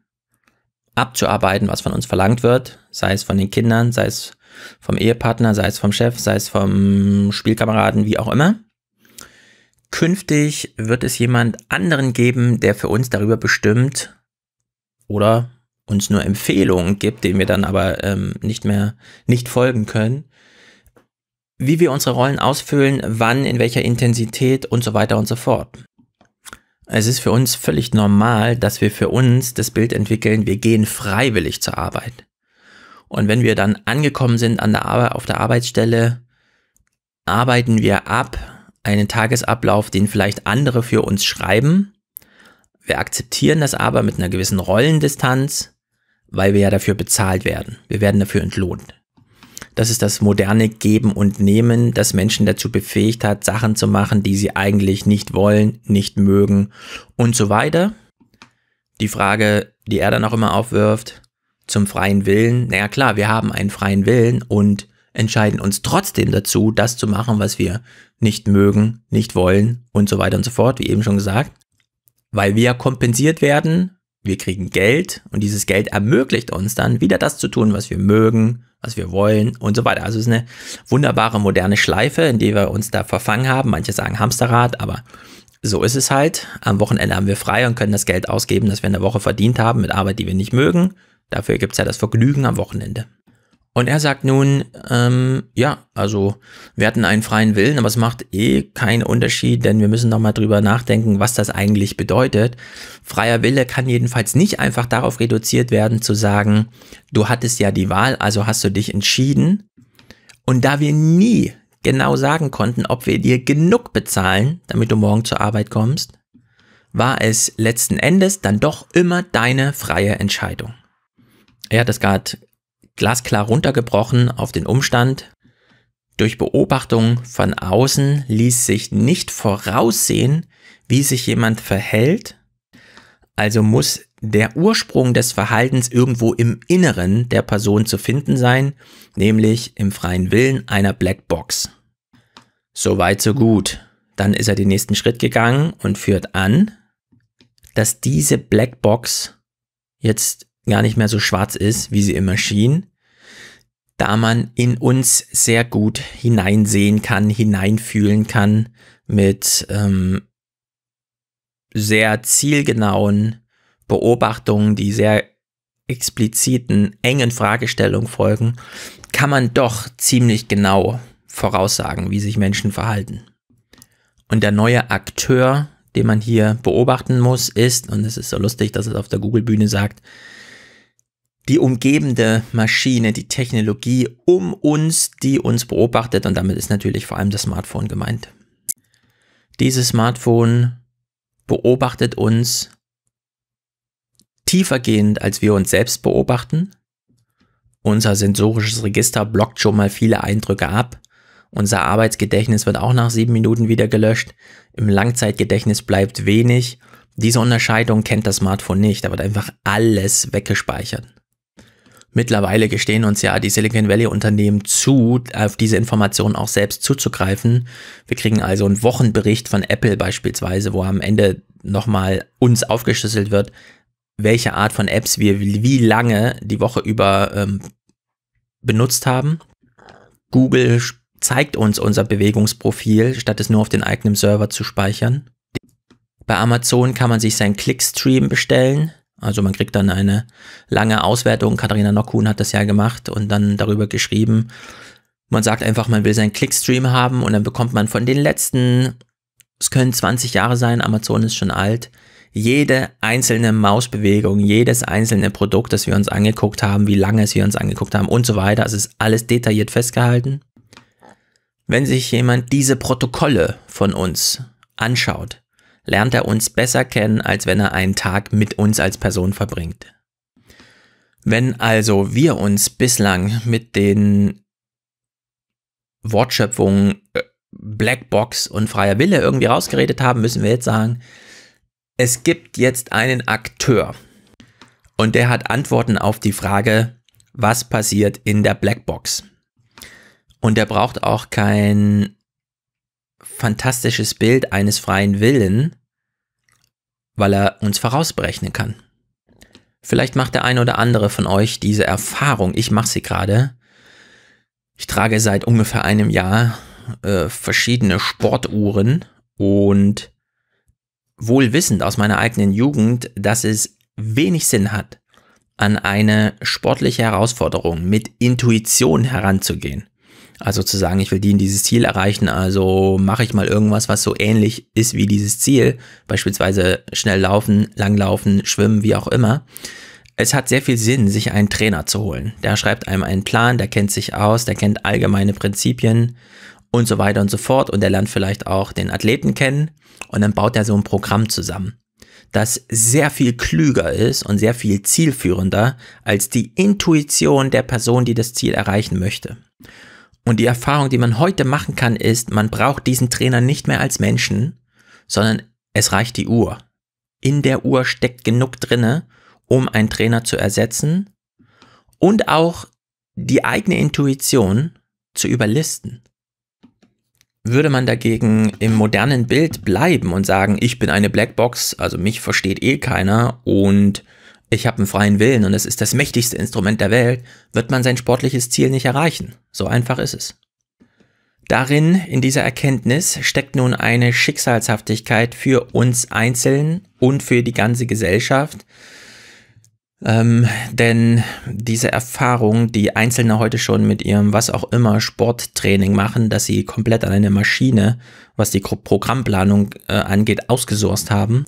A: abzuarbeiten, was von uns verlangt wird, sei es von den Kindern, sei es vom Ehepartner, sei es vom Chef, sei es vom Spielkameraden, wie auch immer. Künftig wird es jemand anderen geben, der für uns darüber bestimmt, oder uns nur Empfehlungen gibt, denen wir dann aber ähm, nicht mehr nicht folgen können, wie wir unsere Rollen ausfüllen, wann, in welcher Intensität und so weiter und so fort. Es ist für uns völlig normal, dass wir für uns das Bild entwickeln, wir gehen freiwillig zur Arbeit. Und wenn wir dann angekommen sind an der Arbeit, auf der Arbeitsstelle, arbeiten wir ab einen Tagesablauf, den vielleicht andere für uns schreiben, wir akzeptieren das aber mit einer gewissen Rollendistanz, weil wir ja dafür bezahlt werden. Wir werden dafür entlohnt. Das ist das moderne Geben und Nehmen, das Menschen dazu befähigt hat, Sachen zu machen, die sie eigentlich nicht wollen, nicht mögen und so weiter. Die Frage, die er dann auch immer aufwirft, zum freien Willen. Naja klar, wir haben einen freien Willen und entscheiden uns trotzdem dazu, das zu machen, was wir nicht mögen, nicht wollen und so weiter und so fort, wie eben schon gesagt weil wir kompensiert werden, wir kriegen Geld und dieses Geld ermöglicht uns dann wieder das zu tun, was wir mögen, was wir wollen und so weiter. Also es ist eine wunderbare moderne Schleife, in die wir uns da verfangen haben. Manche sagen Hamsterrad, aber so ist es halt. Am Wochenende haben wir frei und können das Geld ausgeben, das wir in der Woche verdient haben mit Arbeit, die wir nicht mögen. Dafür gibt es ja das Vergnügen am Wochenende. Und er sagt nun, ähm, ja, also wir hatten einen freien Willen, aber es macht eh keinen Unterschied, denn wir müssen nochmal drüber nachdenken, was das eigentlich bedeutet. Freier Wille kann jedenfalls nicht einfach darauf reduziert werden, zu sagen, du hattest ja die Wahl, also hast du dich entschieden. Und da wir nie genau sagen konnten, ob wir dir genug bezahlen, damit du morgen zur Arbeit kommst, war es letzten Endes dann doch immer deine freie Entscheidung. Er hat das gerade glasklar runtergebrochen auf den Umstand, durch Beobachtung von außen ließ sich nicht voraussehen, wie sich jemand verhält, also muss der Ursprung des Verhaltens irgendwo im Inneren der Person zu finden sein, nämlich im freien Willen einer Blackbox. Soweit, so gut. Dann ist er den nächsten Schritt gegangen und führt an, dass diese Blackbox jetzt gar nicht mehr so schwarz ist, wie sie immer schien, da man in uns sehr gut hineinsehen kann, hineinfühlen kann mit ähm, sehr zielgenauen Beobachtungen, die sehr expliziten, engen Fragestellungen folgen, kann man doch ziemlich genau voraussagen, wie sich Menschen verhalten. Und der neue Akteur, den man hier beobachten muss, ist, und es ist so lustig, dass es auf der Google-Bühne sagt, die umgebende Maschine, die Technologie um uns, die uns beobachtet und damit ist natürlich vor allem das Smartphone gemeint. Dieses Smartphone beobachtet uns tiefergehend, als wir uns selbst beobachten. Unser sensorisches Register blockt schon mal viele Eindrücke ab. Unser Arbeitsgedächtnis wird auch nach sieben Minuten wieder gelöscht. Im Langzeitgedächtnis bleibt wenig. Diese Unterscheidung kennt das Smartphone nicht. Da wird einfach alles weggespeichert. Mittlerweile gestehen uns ja die Silicon Valley Unternehmen zu, auf diese Informationen auch selbst zuzugreifen. Wir kriegen also einen Wochenbericht von Apple beispielsweise, wo am Ende nochmal uns aufgeschlüsselt wird, welche Art von Apps wir wie lange die Woche über ähm, benutzt haben. Google zeigt uns unser Bewegungsprofil, statt es nur auf den eigenen Server zu speichern. Bei Amazon kann man sich seinen Clickstream bestellen. Also man kriegt dann eine lange Auswertung. Katharina Nockhuhn hat das ja gemacht und dann darüber geschrieben. Man sagt einfach, man will seinen Clickstream haben und dann bekommt man von den letzten, es können 20 Jahre sein, Amazon ist schon alt, jede einzelne Mausbewegung, jedes einzelne Produkt, das wir uns angeguckt haben, wie lange es wir uns angeguckt haben und so weiter. Es ist alles detailliert festgehalten. Wenn sich jemand diese Protokolle von uns anschaut, lernt er uns besser kennen, als wenn er einen Tag mit uns als Person verbringt. Wenn also wir uns bislang mit den Wortschöpfungen äh, Blackbox und freier Wille irgendwie rausgeredet haben, müssen wir jetzt sagen, es gibt jetzt einen Akteur und der hat Antworten auf die Frage, was passiert in der Blackbox. Und der braucht auch kein fantastisches Bild eines freien Willen, weil er uns vorausberechnen kann. Vielleicht macht der eine oder andere von euch diese Erfahrung, ich mache sie gerade. Ich trage seit ungefähr einem Jahr äh, verschiedene Sportuhren und wohl wissend aus meiner eigenen Jugend, dass es wenig Sinn hat, an eine sportliche Herausforderung mit Intuition heranzugehen. Also zu sagen, ich will die in dieses Ziel erreichen, also mache ich mal irgendwas, was so ähnlich ist wie dieses Ziel, beispielsweise schnell laufen, langlaufen, schwimmen, wie auch immer. Es hat sehr viel Sinn, sich einen Trainer zu holen. Der schreibt einem einen Plan, der kennt sich aus, der kennt allgemeine Prinzipien und so weiter und so fort und der lernt vielleicht auch den Athleten kennen und dann baut er so ein Programm zusammen das sehr viel klüger ist und sehr viel zielführender als die Intuition der Person, die das Ziel erreichen möchte. Und die Erfahrung, die man heute machen kann, ist, man braucht diesen Trainer nicht mehr als Menschen, sondern es reicht die Uhr. In der Uhr steckt genug drinne, um einen Trainer zu ersetzen und auch die eigene Intuition zu überlisten. Würde man dagegen im modernen Bild bleiben und sagen, ich bin eine Blackbox, also mich versteht eh keiner und ich habe einen freien Willen und es ist das mächtigste Instrument der Welt, wird man sein sportliches Ziel nicht erreichen. So einfach ist es. Darin, in dieser Erkenntnis, steckt nun eine Schicksalshaftigkeit für uns Einzelnen und für die ganze Gesellschaft. Ähm, denn diese Erfahrung, die Einzelne heute schon mit ihrem was auch immer Sporttraining machen, dass sie komplett an eine Maschine, was die Programmplanung äh, angeht, ausgesourcet haben,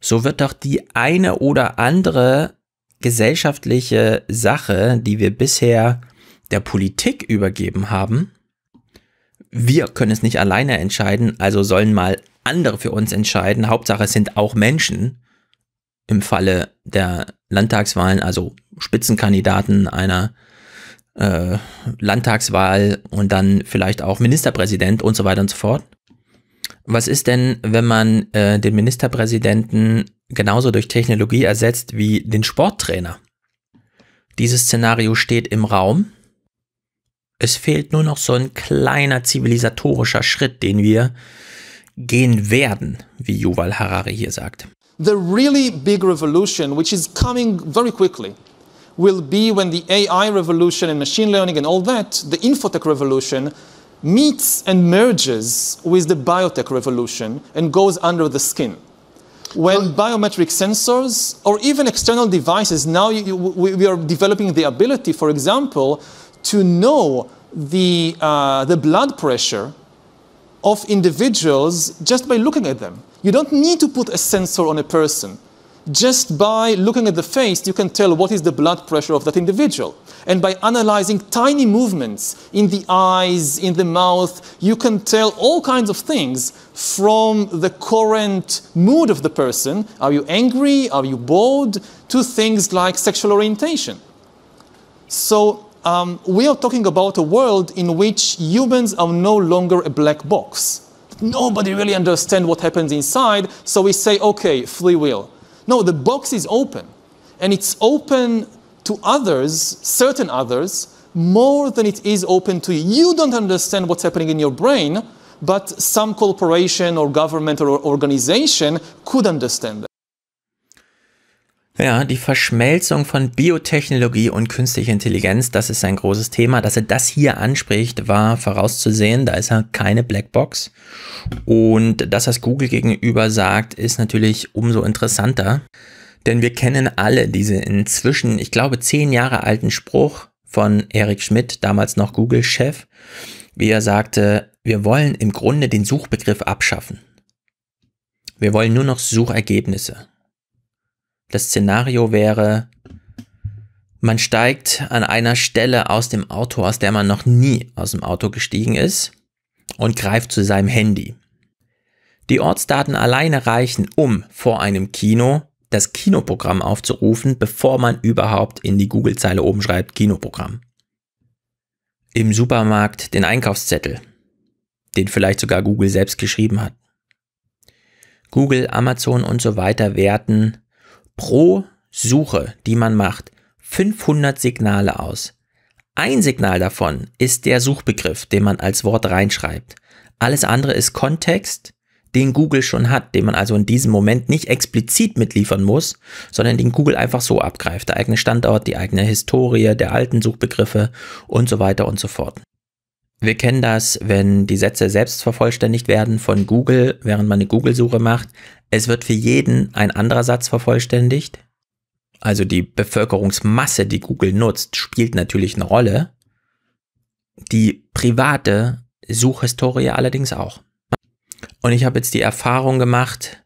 A: so wird doch die eine oder andere gesellschaftliche Sache, die wir bisher der Politik übergeben haben, wir können es nicht alleine entscheiden, also sollen mal andere für uns entscheiden. Hauptsache es sind auch Menschen im Falle der Landtagswahlen, also Spitzenkandidaten einer äh, Landtagswahl und dann vielleicht auch Ministerpräsident und so weiter und so fort. Was ist denn, wenn man äh, den Ministerpräsidenten genauso durch Technologie ersetzt wie den Sporttrainer? Dieses Szenario steht im Raum. Es fehlt nur noch so ein kleiner zivilisatorischer Schritt, den wir gehen werden, wie Yuval Harari hier sagt.
E: The really big revolution, which is coming very quickly, will be when the AI revolution and machine learning and all that, the infotech revolution, meets and merges with the biotech revolution and goes under the skin. When well, biometric sensors or even external devices, now you, we, we, are developing the ability, for example, to know the, uh, the blood pressure of individuals just by looking at them. You don't need to put a sensor on a person just by looking at the face, you can tell what is the blood pressure of that individual. And by analyzing tiny movements in the eyes, in the mouth, you can tell all kinds of things from the current mood of the person. Are you angry? Are you bored? To things like sexual orientation. So um, we are talking about a world in which humans are no longer a black box. Nobody really understands what happens inside, so we say, okay, free will no, the box is open. And it's open to others, certain others, more than it is open to you. You don't understand what's happening in your brain, but some corporation or government or organization could understand that.
A: Ja, die Verschmelzung von Biotechnologie und künstlicher Intelligenz, das ist ein großes Thema. Dass er das hier anspricht, war vorauszusehen. Da ist er keine Blackbox. Und dass das Google gegenüber sagt, ist natürlich umso interessanter. Denn wir kennen alle diese inzwischen, ich glaube, zehn Jahre alten Spruch von Eric Schmidt, damals noch Google-Chef, wie er sagte, wir wollen im Grunde den Suchbegriff abschaffen. Wir wollen nur noch Suchergebnisse. Das Szenario wäre, man steigt an einer Stelle aus dem Auto, aus der man noch nie aus dem Auto gestiegen ist, und greift zu seinem Handy. Die Ortsdaten alleine reichen, um vor einem Kino das Kinoprogramm aufzurufen, bevor man überhaupt in die Google-Zeile oben schreibt Kinoprogramm. Im Supermarkt den Einkaufszettel, den vielleicht sogar Google selbst geschrieben hat. Google, Amazon und so weiter werten pro Suche, die man macht, 500 Signale aus. Ein Signal davon ist der Suchbegriff, den man als Wort reinschreibt. Alles andere ist Kontext, den Google schon hat, den man also in diesem Moment nicht explizit mitliefern muss, sondern den Google einfach so abgreift. Der eigene Standort, die eigene Historie der alten Suchbegriffe und so weiter und so fort. Wir kennen das, wenn die Sätze selbst vervollständigt werden von Google, während man eine Google-Suche macht. Es wird für jeden ein anderer Satz vervollständigt. Also die Bevölkerungsmasse, die Google nutzt, spielt natürlich eine Rolle. Die private Suchhistorie allerdings auch. Und ich habe jetzt die Erfahrung gemacht,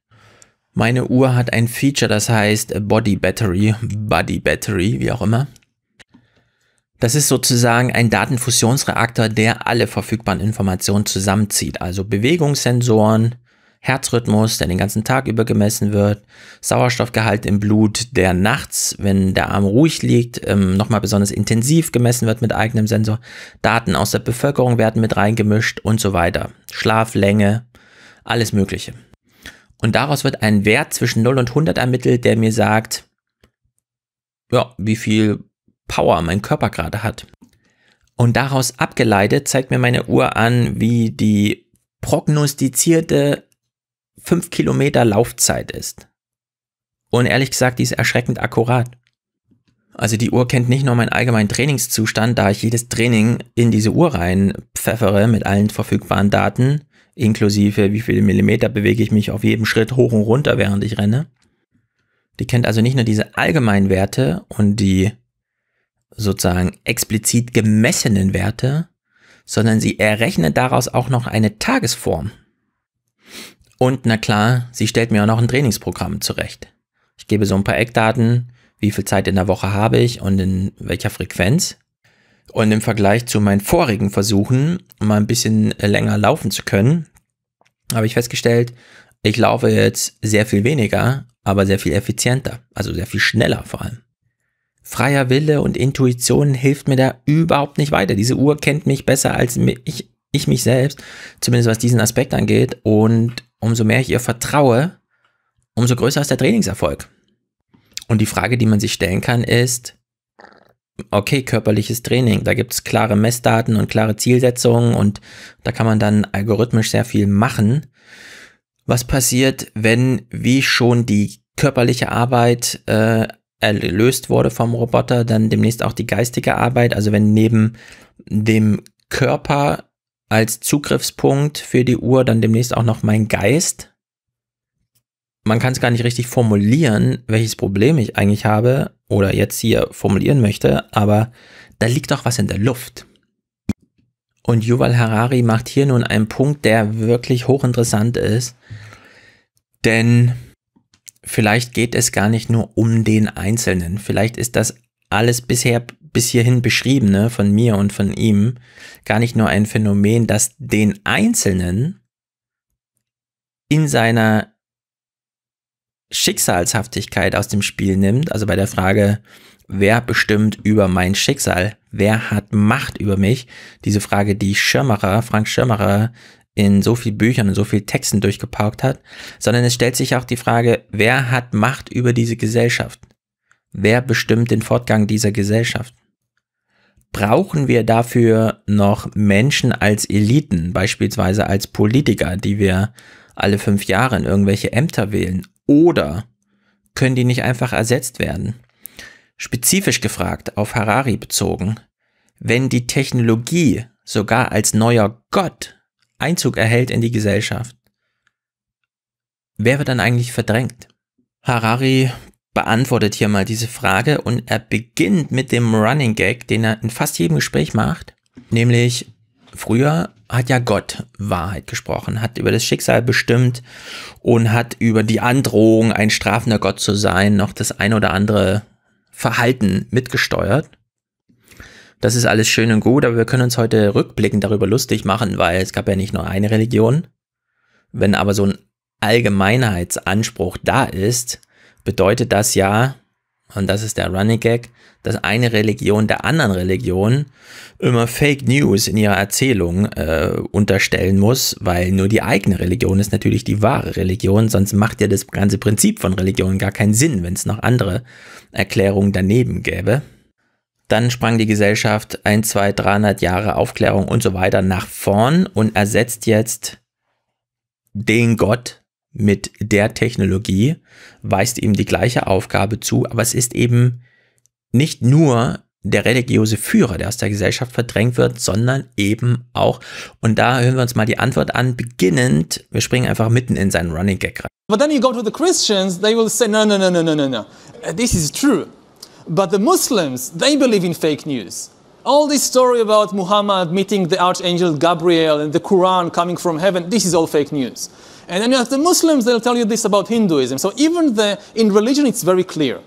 A: meine Uhr hat ein Feature, das heißt Body Battery, Body Battery, wie auch immer. Das ist sozusagen ein Datenfusionsreaktor, der alle verfügbaren Informationen zusammenzieht, also Bewegungssensoren, Herzrhythmus, der den ganzen Tag über gemessen wird, Sauerstoffgehalt im Blut, der nachts, wenn der Arm ruhig liegt, ähm, nochmal besonders intensiv gemessen wird mit eigenem Sensor, Daten aus der Bevölkerung werden mit reingemischt und so weiter, Schlaflänge, alles Mögliche. Und daraus wird ein Wert zwischen 0 und 100 ermittelt, der mir sagt, ja, wie viel Power mein Körper gerade hat. Und daraus abgeleitet zeigt mir meine Uhr an, wie die prognostizierte 5 Kilometer Laufzeit ist. Und ehrlich gesagt, die ist erschreckend akkurat. Also die Uhr kennt nicht nur meinen allgemeinen Trainingszustand, da ich jedes Training in diese Uhr reinpfeffere mit allen verfügbaren Daten, inklusive wie viele Millimeter bewege ich mich auf jedem Schritt hoch und runter, während ich renne. Die kennt also nicht nur diese allgemeinen Werte und die sozusagen explizit gemessenen Werte, sondern sie errechnet daraus auch noch eine Tagesform. Und na klar, sie stellt mir auch noch ein Trainingsprogramm zurecht. Ich gebe so ein paar Eckdaten, wie viel Zeit in der Woche habe ich und in welcher Frequenz. Und im Vergleich zu meinen vorigen Versuchen, mal ein bisschen länger laufen zu können, habe ich festgestellt, ich laufe jetzt sehr viel weniger, aber sehr viel effizienter, also sehr viel schneller vor allem freier Wille und Intuition hilft mir da überhaupt nicht weiter. Diese Uhr kennt mich besser als ich, ich mich selbst, zumindest was diesen Aspekt angeht. Und umso mehr ich ihr vertraue, umso größer ist der Trainingserfolg. Und die Frage, die man sich stellen kann, ist, okay, körperliches Training, da gibt es klare Messdaten und klare Zielsetzungen und da kann man dann algorithmisch sehr viel machen. Was passiert, wenn, wie schon die körperliche Arbeit, äh, erlöst wurde vom Roboter, dann demnächst auch die geistige Arbeit. Also wenn neben dem Körper als Zugriffspunkt für die Uhr dann demnächst auch noch mein Geist. Man kann es gar nicht richtig formulieren, welches Problem ich eigentlich habe oder jetzt hier formulieren möchte, aber da liegt doch was in der Luft. Und Yuval Harari macht hier nun einen Punkt, der wirklich hochinteressant ist, denn vielleicht geht es gar nicht nur um den Einzelnen. Vielleicht ist das alles bisher bis hierhin beschriebene ne, von mir und von ihm gar nicht nur ein Phänomen, das den Einzelnen in seiner Schicksalshaftigkeit aus dem Spiel nimmt, also bei der Frage, wer bestimmt über mein Schicksal, wer hat Macht über mich, diese Frage, die Schirmacher, Frank Schirmacher in so vielen Büchern und so vielen Texten durchgeparkt hat, sondern es stellt sich auch die Frage, wer hat Macht über diese Gesellschaft? Wer bestimmt den Fortgang dieser Gesellschaft? Brauchen wir dafür noch Menschen als Eliten, beispielsweise als Politiker, die wir alle fünf Jahre in irgendwelche Ämter wählen? Oder können die nicht einfach ersetzt werden? Spezifisch gefragt, auf Harari bezogen, wenn die Technologie sogar als neuer Gott Einzug erhält in die Gesellschaft, wer wird dann eigentlich verdrängt? Harari beantwortet hier mal diese Frage und er beginnt mit dem Running Gag, den er in fast jedem Gespräch macht, nämlich früher hat ja Gott Wahrheit gesprochen, hat über das Schicksal bestimmt und hat über die Androhung, ein strafender Gott zu sein, noch das ein oder andere Verhalten mitgesteuert. Das ist alles schön und gut, aber wir können uns heute rückblickend darüber lustig machen, weil es gab ja nicht nur eine Religion. Wenn aber so ein Allgemeinheitsanspruch da ist, bedeutet das ja, und das ist der Running Gag, dass eine Religion der anderen Religion immer Fake News in ihrer Erzählung äh, unterstellen muss, weil nur die eigene Religion ist natürlich die wahre Religion, sonst macht ja das ganze Prinzip von Religion gar keinen Sinn, wenn es noch andere Erklärungen daneben gäbe. Dann sprang die Gesellschaft ein, zwei, 300 Jahre Aufklärung und so weiter nach vorn und ersetzt jetzt den Gott mit der Technologie, weist ihm die gleiche Aufgabe zu, aber es ist eben nicht nur der religiöse Führer, der aus der Gesellschaft verdrängt wird, sondern eben auch, und da hören wir uns mal die Antwort an, beginnend, wir springen einfach mitten in seinen Running
E: Gag rein. But then you go to the Christians, they will say, no, no, no, no, no, no, no, this is true. But the Muslims, they believe in fake news. All this story about Muhammad meeting the archangel Gabriel and the Quran coming from heaven, this is all fake news. And then you have the Muslims, they'll tell you this about Hinduism. So even the, in religion, it's very clear.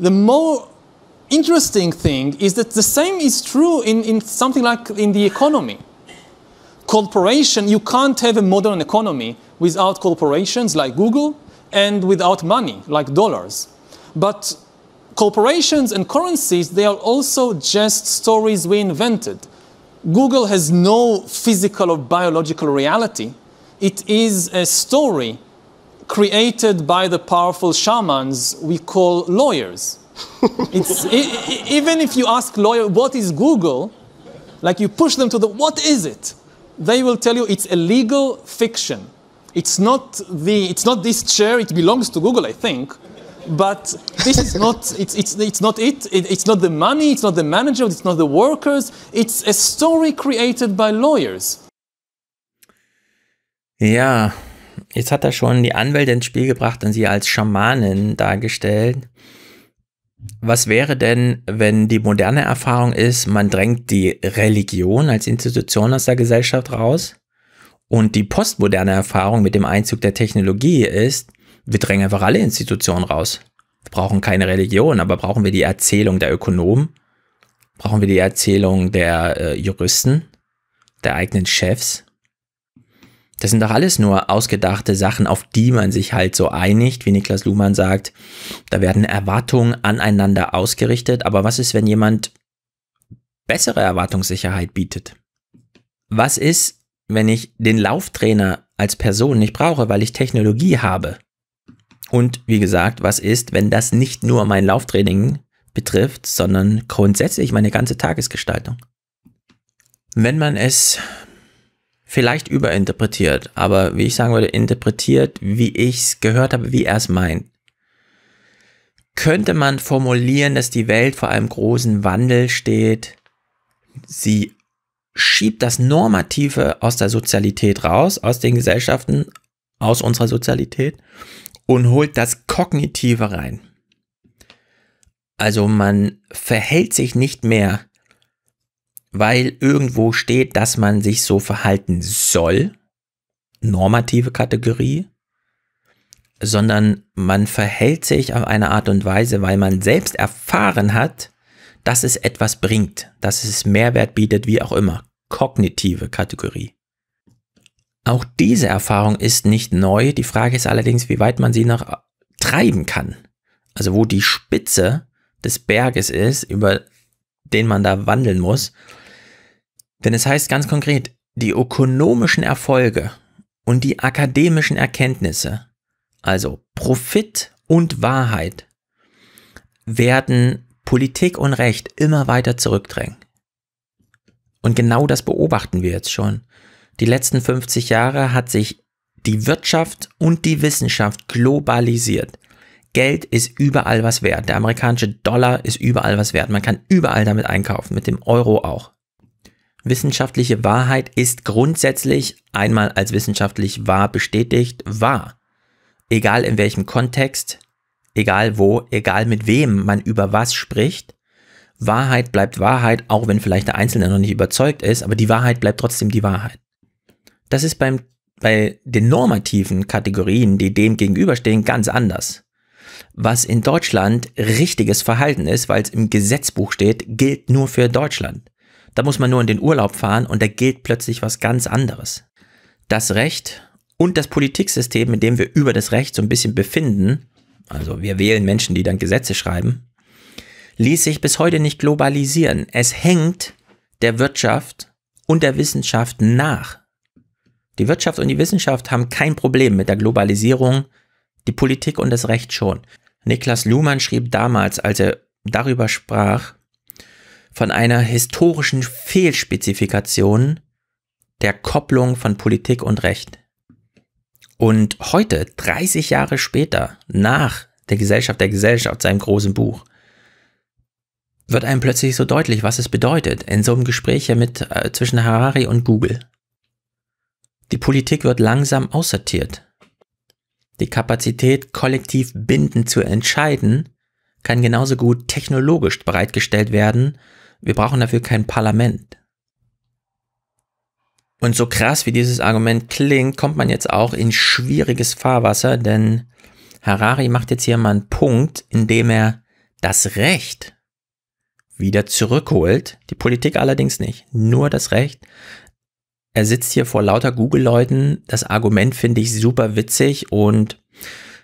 E: The more interesting thing is that the same is true in, in something like in the economy. Corporation, you can't have a modern economy without corporations like Google and without money like dollars. But Corporations and currencies, they are also just stories we invented. Google has no physical or biological reality. It is a story created by the powerful shamans we call lawyers. even if you ask lawyer, what is Google? Like you push them to the, what is it? They will tell you it's a legal fiction. It's not, the, it's not this chair, it belongs to Google, I think. but this is not it's, it's, it's not it. it. it's not the money it's not the manager it's not the workers it's a story created by lawyers
A: ja jetzt hat er schon die Anwälte ins Spiel gebracht und sie als Schamanen dargestellt was wäre denn, wenn die moderne Erfahrung ist, man drängt die Religion als Institution aus der Gesellschaft raus und die postmoderne Erfahrung mit dem Einzug der Technologie ist, wir drängen einfach alle Institutionen raus. Wir brauchen keine Religion, aber brauchen wir die Erzählung der Ökonomen? Brauchen wir die Erzählung der äh, Juristen, der eigenen Chefs? Das sind doch alles nur ausgedachte Sachen, auf die man sich halt so einigt, wie Niklas Luhmann sagt. Da werden Erwartungen aneinander ausgerichtet. Aber was ist, wenn jemand bessere Erwartungssicherheit bietet? Was ist, wenn ich den Lauftrainer als Person nicht brauche, weil ich Technologie habe? Und wie gesagt, was ist, wenn das nicht nur mein Lauftraining betrifft, sondern grundsätzlich meine ganze Tagesgestaltung? Wenn man es vielleicht überinterpretiert, aber wie ich sagen würde, interpretiert, wie ich es gehört habe, wie er es meint, könnte man formulieren, dass die Welt vor einem großen Wandel steht. Sie schiebt das Normative aus der Sozialität raus, aus den Gesellschaften, aus unserer Sozialität und holt das Kognitive rein. Also man verhält sich nicht mehr, weil irgendwo steht, dass man sich so verhalten soll, normative Kategorie, sondern man verhält sich auf eine Art und Weise, weil man selbst erfahren hat, dass es etwas bringt, dass es Mehrwert bietet, wie auch immer. Kognitive Kategorie. Auch diese Erfahrung ist nicht neu. Die Frage ist allerdings, wie weit man sie noch treiben kann. Also wo die Spitze des Berges ist, über den man da wandeln muss. Denn es heißt ganz konkret, die ökonomischen Erfolge und die akademischen Erkenntnisse, also Profit und Wahrheit, werden Politik und Recht immer weiter zurückdrängen. Und genau das beobachten wir jetzt schon. Die letzten 50 Jahre hat sich die Wirtschaft und die Wissenschaft globalisiert. Geld ist überall was wert. Der amerikanische Dollar ist überall was wert. Man kann überall damit einkaufen, mit dem Euro auch. Wissenschaftliche Wahrheit ist grundsätzlich einmal als wissenschaftlich wahr bestätigt, wahr. Egal in welchem Kontext, egal wo, egal mit wem man über was spricht, Wahrheit bleibt Wahrheit, auch wenn vielleicht der Einzelne noch nicht überzeugt ist, aber die Wahrheit bleibt trotzdem die Wahrheit. Das ist beim, bei den normativen Kategorien, die dem gegenüberstehen, ganz anders. Was in Deutschland richtiges Verhalten ist, weil es im Gesetzbuch steht, gilt nur für Deutschland. Da muss man nur in den Urlaub fahren und da gilt plötzlich was ganz anderes. Das Recht und das Politiksystem, in dem wir über das Recht so ein bisschen befinden, also wir wählen Menschen, die dann Gesetze schreiben, ließ sich bis heute nicht globalisieren. Es hängt der Wirtschaft und der Wissenschaft nach. Die Wirtschaft und die Wissenschaft haben kein Problem mit der Globalisierung, die Politik und das Recht schon. Niklas Luhmann schrieb damals, als er darüber sprach, von einer historischen Fehlspezifikation der Kopplung von Politik und Recht. Und heute, 30 Jahre später, nach der Gesellschaft der Gesellschaft, seinem großen Buch, wird einem plötzlich so deutlich, was es bedeutet in so einem Gespräch hier mit äh, zwischen Harari und Google. Die Politik wird langsam aussortiert. Die Kapazität, kollektiv bindend zu entscheiden, kann genauso gut technologisch bereitgestellt werden. Wir brauchen dafür kein Parlament. Und so krass wie dieses Argument klingt, kommt man jetzt auch in schwieriges Fahrwasser, denn Harari macht jetzt hier mal einen Punkt, indem er das Recht wieder zurückholt, die Politik allerdings nicht, nur das Recht er sitzt hier vor lauter Google-Leuten. Das Argument finde ich super witzig und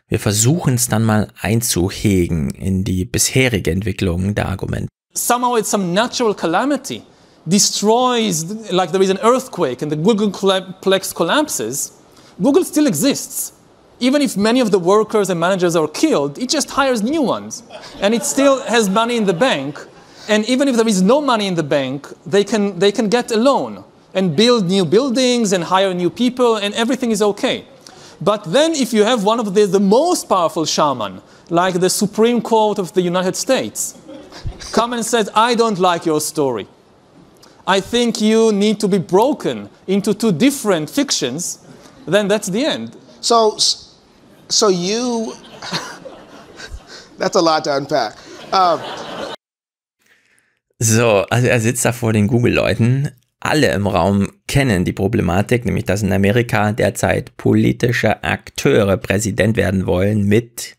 A: wir versuchen es dann mal einzuhegen in die bisherige Entwicklung der
E: Argumente. Somehow it's some natural calamity destroys, like there is an earthquake and the Googleplex collapses. Google still exists. Even if many of the workers and managers are killed, it just hires new ones. And it still has money in the bank. And even if there is no money in the bank, they can, they can get a loan. and build new buildings and hire new people and everything is okay. But then if you have one of the, the most powerful shaman, like the Supreme Court of the United States, come and says, I don't like your story. I think you need to be broken into two different fictions, then that's the end. So, so you, that's a lot to unpack. Um,
A: so, also er sitzt da vor den Google-Leuten alle im Raum kennen die Problematik, nämlich dass in Amerika derzeit politische Akteure Präsident werden wollen mit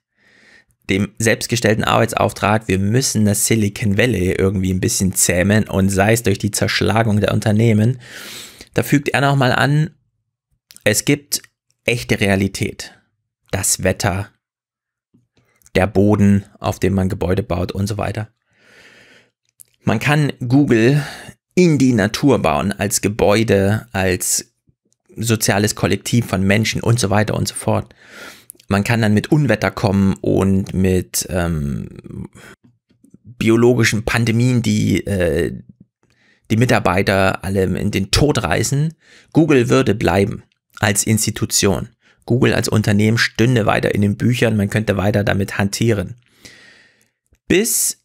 A: dem selbstgestellten Arbeitsauftrag, wir müssen das Silicon Valley irgendwie ein bisschen zähmen und sei es durch die Zerschlagung der Unternehmen. Da fügt er nochmal an, es gibt echte Realität. Das Wetter, der Boden, auf dem man Gebäude baut und so weiter. Man kann Google in die Natur bauen, als Gebäude, als soziales Kollektiv von Menschen und so weiter und so fort. Man kann dann mit Unwetter kommen und mit ähm, biologischen Pandemien, die äh, die Mitarbeiter alle in den Tod reißen. Google würde bleiben als Institution. Google als Unternehmen stünde weiter in den Büchern, man könnte weiter damit hantieren. Bis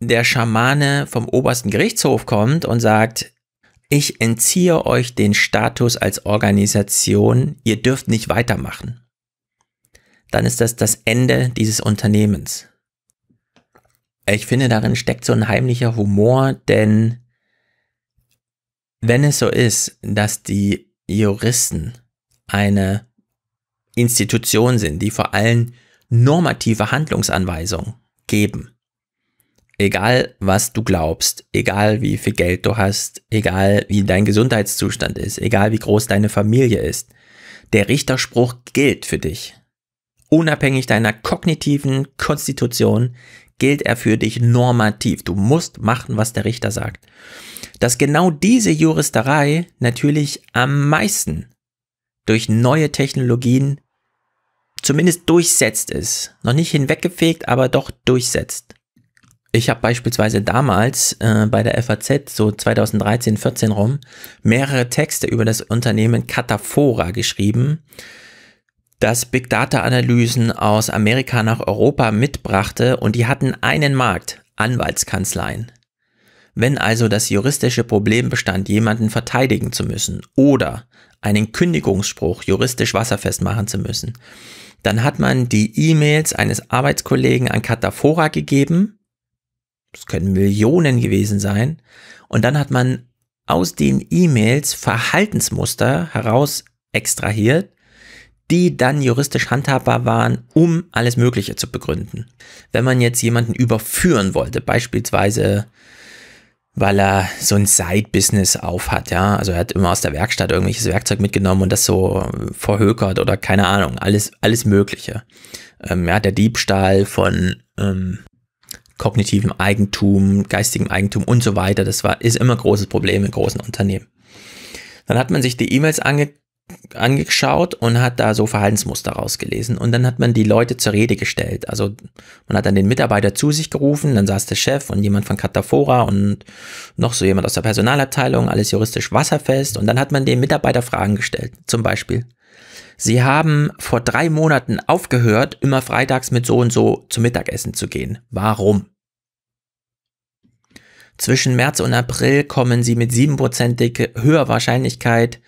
A: der Schamane vom obersten Gerichtshof kommt und sagt, ich entziehe euch den Status als Organisation, ihr dürft nicht weitermachen. Dann ist das das Ende dieses Unternehmens. Ich finde, darin steckt so ein heimlicher Humor, denn wenn es so ist, dass die Juristen eine Institution sind, die vor allem normative Handlungsanweisungen geben, Egal, was du glaubst, egal wie viel Geld du hast, egal wie dein Gesundheitszustand ist, egal wie groß deine Familie ist, der Richterspruch gilt für dich. Unabhängig deiner kognitiven Konstitution gilt er für dich normativ. Du musst machen, was der Richter sagt. Dass genau diese Juristerei natürlich am meisten durch neue Technologien zumindest durchsetzt ist. Noch nicht hinweggefegt, aber doch durchsetzt. Ich habe beispielsweise damals äh, bei der FAZ, so 2013, 14 rum, mehrere Texte über das Unternehmen Cataphora geschrieben, das Big Data Analysen aus Amerika nach Europa mitbrachte und die hatten einen Markt, Anwaltskanzleien. Wenn also das juristische Problem bestand, jemanden verteidigen zu müssen oder einen Kündigungsspruch juristisch wasserfest machen zu müssen, dann hat man die E-Mails eines Arbeitskollegen an Cataphora gegeben es können Millionen gewesen sein. Und dann hat man aus den E-Mails Verhaltensmuster heraus extrahiert, die dann juristisch handhabbar waren, um alles Mögliche zu begründen. Wenn man jetzt jemanden überführen wollte, beispielsweise weil er so ein Side-Business aufhat, ja. Also er hat immer aus der Werkstatt irgendwelches Werkzeug mitgenommen und das so verhökert oder keine Ahnung, alles, alles Mögliche. Ähm, ja, der Diebstahl von ähm, kognitivem Eigentum, geistigem Eigentum und so weiter. Das war, ist immer großes Problem in großen Unternehmen. Dann hat man sich die E-Mails ange, angeschaut und hat da so Verhaltensmuster rausgelesen. Und dann hat man die Leute zur Rede gestellt. Also man hat dann den Mitarbeiter zu sich gerufen, dann saß der Chef und jemand von Catafora und noch so jemand aus der Personalabteilung, alles juristisch wasserfest. Und dann hat man den Mitarbeiter Fragen gestellt. Zum Beispiel, sie haben vor drei Monaten aufgehört, immer freitags mit so und so zum Mittagessen zu gehen. Warum? Zwischen März und April kommen sie mit 7% höher Wahrscheinlichkeit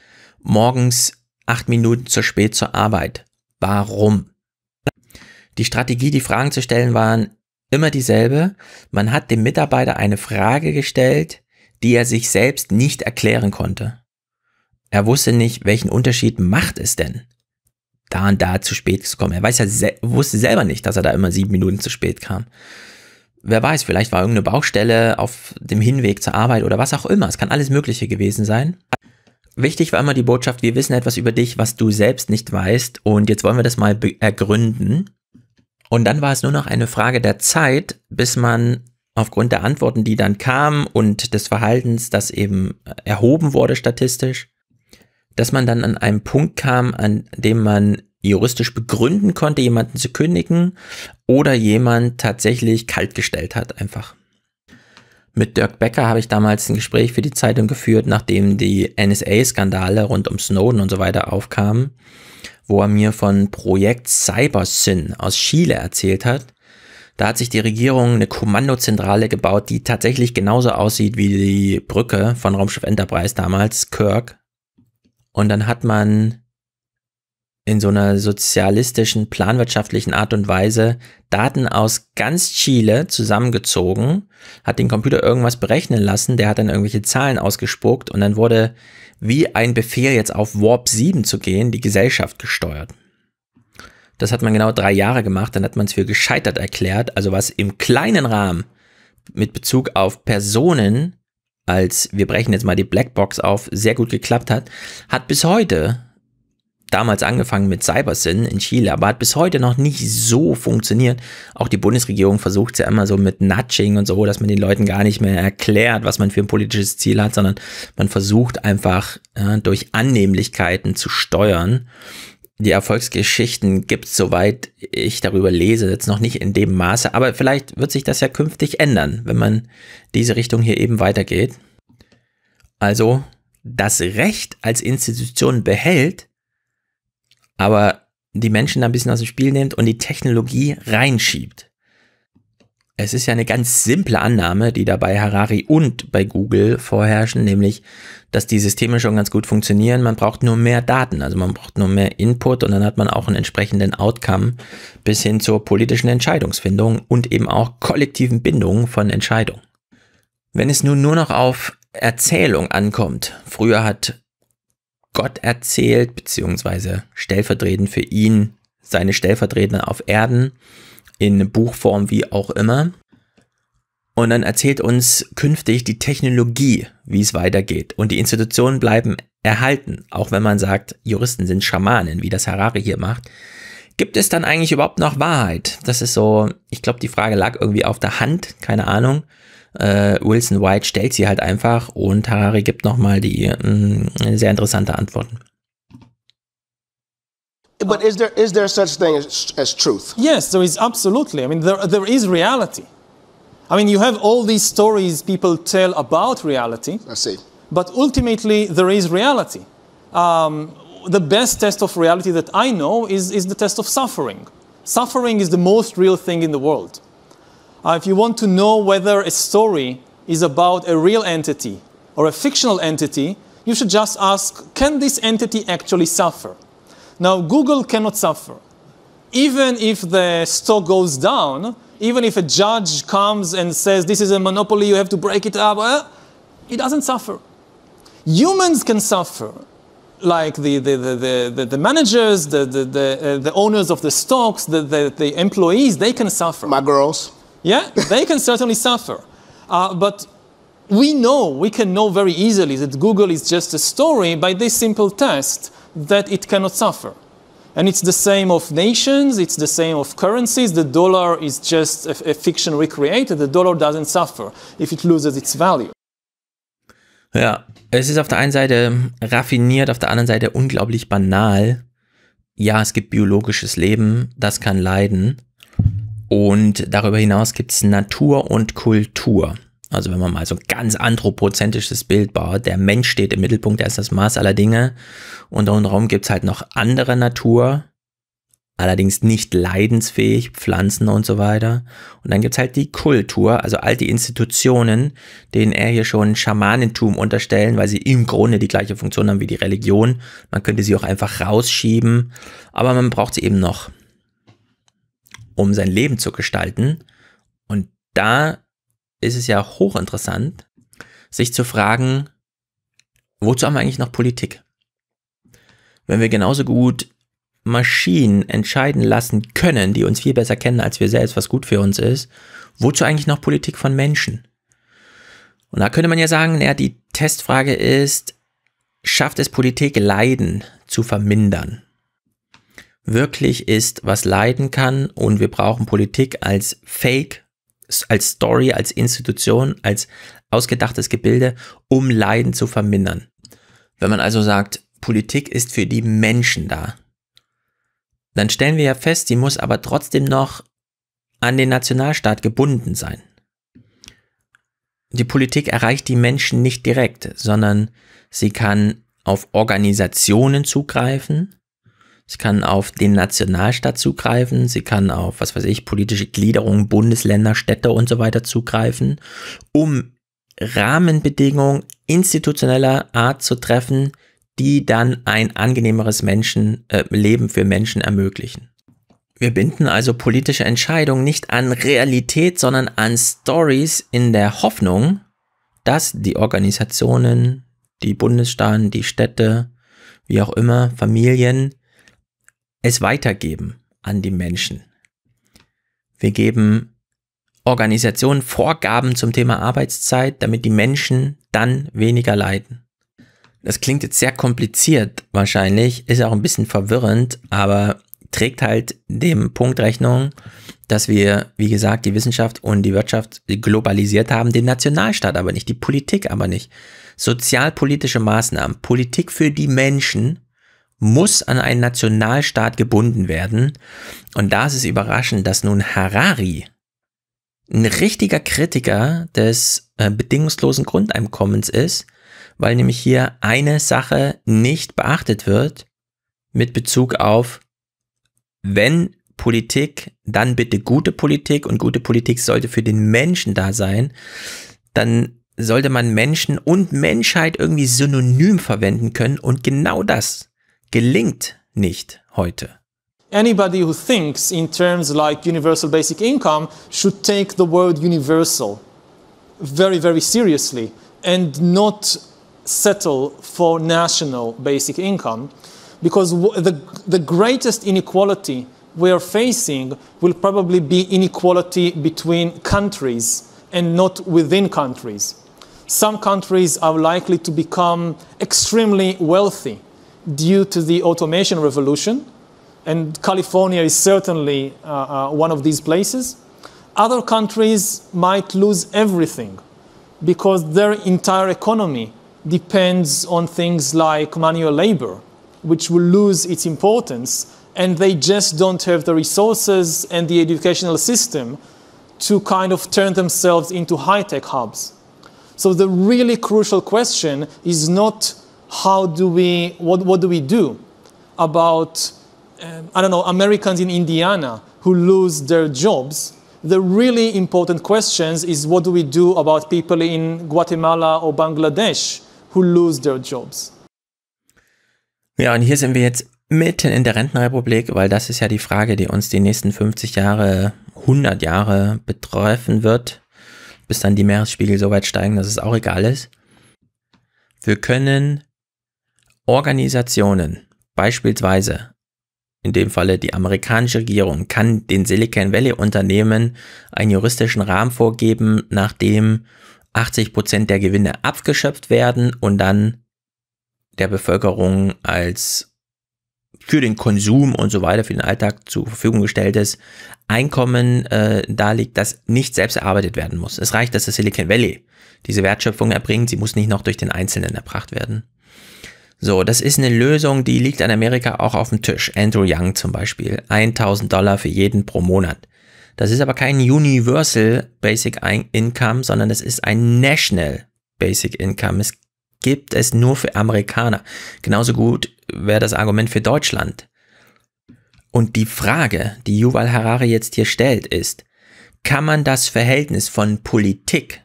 A: morgens acht Minuten zu spät zur Arbeit. Warum? Die Strategie, die Fragen zu stellen, waren immer dieselbe. Man hat dem Mitarbeiter eine Frage gestellt, die er sich selbst nicht erklären konnte. Er wusste nicht, welchen Unterschied macht es denn? da und da zu spät gekommen. Er weiß ja wusste selber nicht, dass er da immer sieben Minuten zu spät kam. Wer weiß, vielleicht war irgendeine Baustelle auf dem Hinweg zur Arbeit oder was auch immer. Es kann alles Mögliche gewesen sein. Wichtig war immer die Botschaft, wir wissen etwas über dich, was du selbst nicht weißt. Und jetzt wollen wir das mal ergründen. Und dann war es nur noch eine Frage der Zeit, bis man aufgrund der Antworten, die dann kamen und des Verhaltens, das eben erhoben wurde statistisch, dass man dann an einem Punkt kam, an dem man juristisch begründen konnte, jemanden zu kündigen oder jemand tatsächlich kaltgestellt hat einfach. Mit Dirk Becker habe ich damals ein Gespräch für die Zeitung geführt, nachdem die NSA-Skandale rund um Snowden und so weiter aufkamen, wo er mir von Projekt CyberSyn aus Chile erzählt hat. Da hat sich die Regierung eine Kommandozentrale gebaut, die tatsächlich genauso aussieht wie die Brücke von Raumschiff Enterprise damals, Kirk. Und dann hat man in so einer sozialistischen, planwirtschaftlichen Art und Weise Daten aus ganz Chile zusammengezogen, hat den Computer irgendwas berechnen lassen, der hat dann irgendwelche Zahlen ausgespuckt und dann wurde wie ein Befehl jetzt auf Warp 7 zu gehen, die Gesellschaft gesteuert. Das hat man genau drei Jahre gemacht, dann hat man es für gescheitert erklärt, also was im kleinen Rahmen mit Bezug auf Personen als wir brechen jetzt mal die Blackbox auf, sehr gut geklappt hat, hat bis heute, damals angefangen mit Cybersyn in Chile, aber hat bis heute noch nicht so funktioniert. Auch die Bundesregierung versucht es ja immer so mit Nudging und so, dass man den Leuten gar nicht mehr erklärt, was man für ein politisches Ziel hat, sondern man versucht einfach ja, äh, durch Annehmlichkeiten zu steuern die Erfolgsgeschichten gibt, soweit ich darüber lese, jetzt noch nicht in dem Maße, aber vielleicht wird sich das ja künftig ändern, wenn man diese Richtung hier eben weitergeht. Also das Recht als Institution behält, aber die Menschen da ein bisschen aus dem Spiel nimmt und die Technologie reinschiebt. Es ist ja eine ganz simple Annahme, die da bei Harari und bei Google vorherrschen, nämlich, dass die Systeme schon ganz gut funktionieren. Man braucht nur mehr Daten, also man braucht nur mehr Input und dann hat man auch einen entsprechenden Outcome bis hin zur politischen Entscheidungsfindung und eben auch kollektiven Bindungen von Entscheidungen. Wenn es nun nur noch auf Erzählung ankommt, früher hat Gott erzählt, beziehungsweise stellvertretend für ihn seine Stellvertreter auf Erden, in Buchform wie auch immer. Und dann erzählt uns künftig die Technologie, wie es weitergeht. Und die Institutionen bleiben erhalten, auch wenn man sagt, Juristen sind Schamanen, wie das Harari hier macht. Gibt es dann eigentlich überhaupt noch Wahrheit? Das ist so, ich glaube, die Frage lag irgendwie auf der Hand, keine Ahnung. Äh, Wilson White stellt sie halt einfach und Harari gibt nochmal die mh, mm, sehr interessante Antworten.
E: But is there is there such thing as, as truth? Yes, there is absolutely. I mean, there, there is reality. I mean, you have all these stories people tell about reality. I see. But ultimately, there is reality. Um, the best test of reality that I know is, is the test of suffering. Suffering is the most real thing in the world. Uh, if you want to know whether a story is about a real entity or a fictional entity, you should just ask, can this entity actually suffer? Now, Google cannot suffer. Even if the stock goes down, even if a judge comes and says, this is a monopoly, you have to break it up, well, uh, it doesn't suffer. Humans can suffer, like the, the, the, the, the managers, the, the, the, uh, the owners of the stocks, the, the, the employees, they can suffer. My girls. Yeah, they can certainly suffer. Uh, but we know, we can know very easily that Google is just a story by this simple test that it cannot suffer. And it's the same of nations, it's the same of currencies. The dollar is just a, a fiction recreated. The dollar doesn't suffer if it loses its value.
A: Ja, es ist auf der einen Seite raffiniert, auf der anderen Seite unglaublich banal. Ja, es gibt biologisches Leben, das kann leiden. Und darüber hinaus gibt es Natur und Kultur. Also wenn man mal so ein ganz anthropozentrisches Bild baut, der Mensch steht im Mittelpunkt, er ist das Maß aller Dinge. Und darum gibt es halt noch andere Natur, allerdings nicht leidensfähig, Pflanzen und so weiter. Und dann gibt es halt die Kultur, also all die Institutionen, denen er hier schon Schamanentum unterstellen, weil sie im Grunde die gleiche Funktion haben wie die Religion. Man könnte sie auch einfach rausschieben, aber man braucht sie eben noch, um sein Leben zu gestalten. Und da ist es ja hochinteressant, sich zu fragen, wozu haben wir eigentlich noch Politik? Wenn wir genauso gut Maschinen entscheiden lassen können, die uns viel besser kennen als wir selbst, was gut für uns ist, wozu eigentlich noch Politik von Menschen? Und da könnte man ja sagen, naja, die Testfrage ist, schafft es Politik, Leiden zu vermindern? Wirklich ist, was leiden kann und wir brauchen Politik als Fake als Story, als Institution, als ausgedachtes Gebilde, um Leiden zu vermindern. Wenn man also sagt, Politik ist für die Menschen da, dann stellen wir ja fest, sie muss aber trotzdem noch an den Nationalstaat gebunden sein. Die Politik erreicht die Menschen nicht direkt, sondern sie kann auf Organisationen zugreifen, Sie kann auf den Nationalstaat zugreifen, sie kann auf, was weiß ich, politische Gliederungen, Bundesländer, Städte und so weiter zugreifen, um Rahmenbedingungen institutioneller Art zu treffen, die dann ein angenehmeres Menschen, äh, Leben für Menschen ermöglichen. Wir binden also politische Entscheidungen nicht an Realität, sondern an Stories in der Hoffnung, dass die Organisationen, die Bundesstaaten, die Städte, wie auch immer, Familien es weitergeben an die Menschen. Wir geben Organisationen Vorgaben zum Thema Arbeitszeit, damit die Menschen dann weniger leiden. Das klingt jetzt sehr kompliziert wahrscheinlich, ist auch ein bisschen verwirrend, aber trägt halt dem Punkt Rechnung, dass wir, wie gesagt, die Wissenschaft und die Wirtschaft globalisiert haben, den Nationalstaat aber nicht, die Politik aber nicht. Sozialpolitische Maßnahmen, Politik für die Menschen muss an einen Nationalstaat gebunden werden. Und da ist es überraschend, dass nun Harari, ein richtiger Kritiker des äh, bedingungslosen Grundeinkommens ist, weil nämlich hier eine Sache nicht beachtet wird mit Bezug auf, wenn Politik, dann bitte gute Politik und gute Politik sollte für den Menschen da sein, dann sollte man Menschen und Menschheit irgendwie synonym verwenden können und genau das gelingt nicht heute.
E: Anybody who thinks in terms like universal basic income should take the word universal very, very seriously and not settle for national basic income because the, the greatest inequality we are facing will probably be inequality between countries and not within countries. Some countries are likely to become extremely wealthy due to the automation revolution, and California is certainly uh, uh, one of these places. Other countries might lose everything because their entire economy depends on things like manual labor, which will lose its importance, and they just don't have the resources and the educational system to kind of turn themselves into high tech hubs. So the really crucial question is not how do we, what, what do we do about, um, I don't know, Americans in Indiana who lose their jobs? The really important questions is what do we do about people in Guatemala or Bangladesh who lose their jobs?
A: Ja, und hier sind wir jetzt mitten in der Rentenrepublik, weil das ist ja die Frage, die uns die nächsten 50 Jahre, 100 Jahre betreffen wird, bis dann die Meeresspiegel so weit steigen, dass es auch egal ist. Wir können Organisationen, beispielsweise in dem Falle die amerikanische Regierung, kann den Silicon Valley Unternehmen einen juristischen Rahmen vorgeben, nachdem 80% Prozent der Gewinne abgeschöpft werden und dann der Bevölkerung als für den Konsum und so weiter, für den Alltag zur Verfügung gestelltes Einkommen äh, da liegt, das nicht selbst erarbeitet werden muss. Es reicht, dass das Silicon Valley diese Wertschöpfung erbringt, sie muss nicht noch durch den Einzelnen erbracht werden. So, das ist eine Lösung, die liegt an Amerika auch auf dem Tisch. Andrew Young zum Beispiel. 1000 Dollar für jeden pro Monat. Das ist aber kein Universal Basic Income, sondern es ist ein National Basic Income. Es gibt es nur für Amerikaner. Genauso gut wäre das Argument für Deutschland. Und die Frage, die Yuval Harari jetzt hier stellt, ist, kann man das Verhältnis von Politik,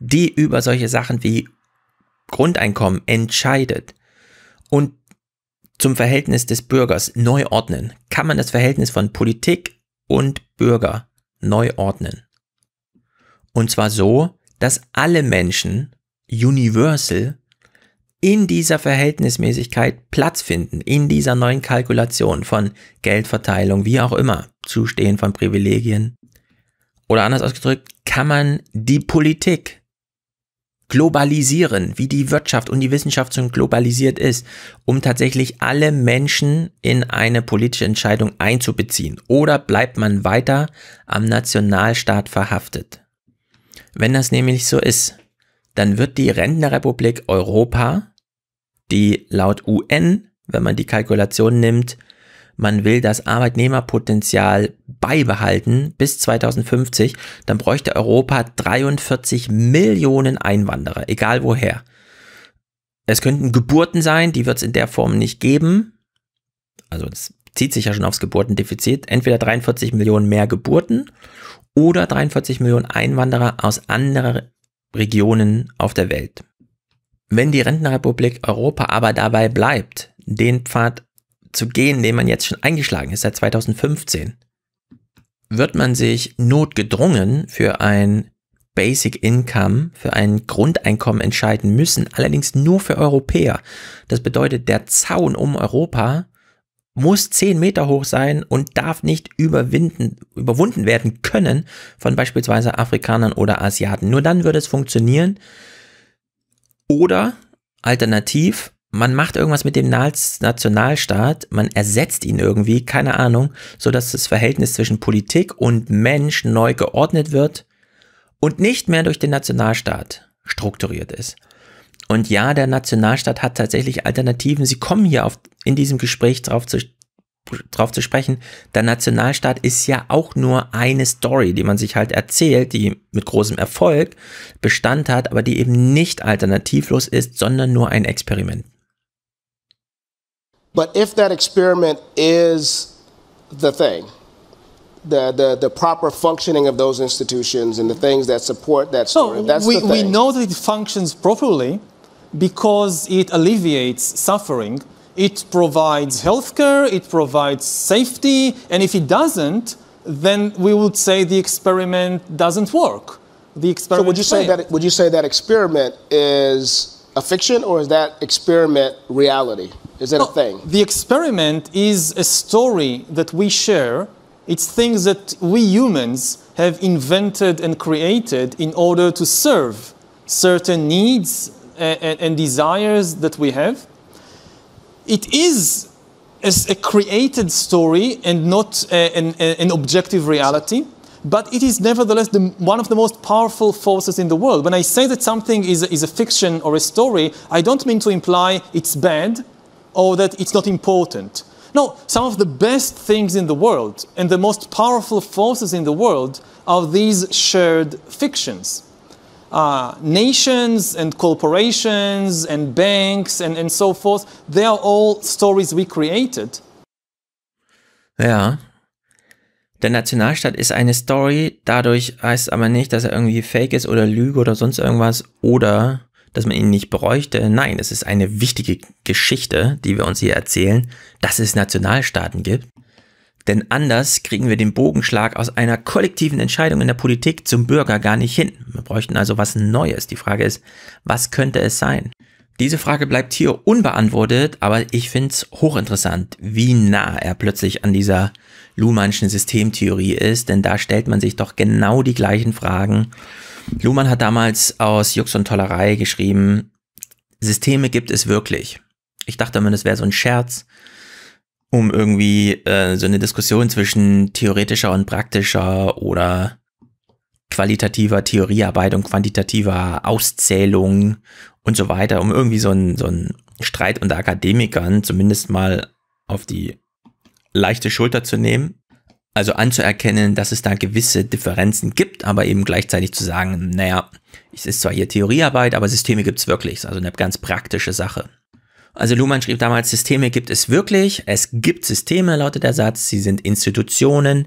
A: die über solche Sachen wie Grundeinkommen entscheidet, und zum Verhältnis des Bürgers neu ordnen? Kann man das Verhältnis von Politik und Bürger neu ordnen? Und zwar so, dass alle Menschen universal in dieser Verhältnismäßigkeit Platz finden, in dieser neuen Kalkulation von Geldverteilung, wie auch immer, Zustehen von Privilegien. Oder anders ausgedrückt, kann man die Politik globalisieren, wie die Wirtschaft und die Wissenschaft schon globalisiert ist, um tatsächlich alle Menschen in eine politische Entscheidung einzubeziehen? Oder bleibt man weiter am Nationalstaat verhaftet? Wenn das nämlich so ist, dann wird die Rentnerrepublik Europa, die laut UN, wenn man die Kalkulation nimmt, man will das Arbeitnehmerpotenzial beibehalten bis 2050, dann bräuchte Europa 43 Millionen Einwanderer, egal woher. Es könnten Geburten sein, die wird es in der Form nicht geben. Also es zieht sich ja schon aufs Geburtendefizit. Entweder 43 Millionen mehr Geburten oder 43 Millionen Einwanderer aus anderen Regionen auf der Welt. Wenn die Rentenrepublik Europa aber dabei bleibt, den Pfad zu gehen, den man jetzt schon eingeschlagen ist, seit 2015, wird man sich notgedrungen für ein Basic Income, für ein Grundeinkommen entscheiden müssen, allerdings nur für Europäer. Das bedeutet, der Zaun um Europa muss 10 Meter hoch sein und darf nicht überwinden, überwunden werden können von beispielsweise Afrikanern oder Asiaten. Nur dann würde es funktionieren. Oder alternativ man macht irgendwas mit dem Nationalstaat, man ersetzt ihn irgendwie, keine Ahnung, sodass das Verhältnis zwischen Politik und Mensch neu geordnet wird und nicht mehr durch den Nationalstaat strukturiert ist. Und ja, der Nationalstaat hat tatsächlich Alternativen. Sie kommen hier auf, in diesem Gespräch drauf zu, drauf zu sprechen. Der Nationalstaat ist ja auch nur eine Story, die man sich halt erzählt, die mit großem Erfolg Bestand hat, aber die eben nicht alternativlos ist, sondern nur ein Experiment.
D: But if that experiment is the thing, the, the, the proper functioning of those institutions and the things that support that story, so that's we, we know
E: that it functions properly because it alleviates suffering. It provides healthcare, it provides safety, and if it doesn't, then we would say the experiment doesn't work. The experiment. So would you say that?
D: Would you say that experiment is a fiction or is that experiment reality?
E: Is it well, a thing? The experiment is a story that we share. It's things that we humans have invented and created in order to serve certain needs and, and desires that we have. It is a created story and not an, an objective reality but it is nevertheless the, one of the most powerful forces in the world. When I say that something is, is a fiction or a story, I don't mean to imply it's bad or that it's not important. No, some of the best things in the world and the most powerful forces in the world are these shared fictions. Uh, nations and corporations and banks and, and so forth, they are all stories we created.
A: Yeah, Der Nationalstaat ist eine Story, dadurch heißt es aber nicht, dass er irgendwie fake ist oder Lüge oder sonst irgendwas oder dass man ihn nicht bräuchte. Nein, es ist eine wichtige Geschichte, die wir uns hier erzählen, dass es Nationalstaaten gibt. Denn anders kriegen wir den Bogenschlag aus einer kollektiven Entscheidung in der Politik zum Bürger gar nicht hin. Wir bräuchten also was Neues. Die Frage ist, was könnte es sein? Diese Frage bleibt hier unbeantwortet, aber ich finde es hochinteressant, wie nah er plötzlich an dieser Luhmannschen Systemtheorie ist, denn da stellt man sich doch genau die gleichen Fragen. Luhmann hat damals aus Jux und Tollerei geschrieben, Systeme gibt es wirklich. Ich dachte immer, das wäre so ein Scherz, um irgendwie äh, so eine Diskussion zwischen theoretischer und praktischer oder qualitativer Theoriearbeit und quantitativer Auszählung und so weiter, um irgendwie so einen so einen Streit unter Akademikern zumindest mal auf die leichte Schulter zu nehmen. Also anzuerkennen, dass es da gewisse Differenzen gibt, aber eben gleichzeitig zu sagen, naja, es ist zwar hier Theoriearbeit, aber Systeme gibt es wirklich. Also eine ganz praktische Sache. Also Luhmann schrieb damals, Systeme gibt es wirklich. Es gibt Systeme, lautet der Satz. Sie sind Institutionen.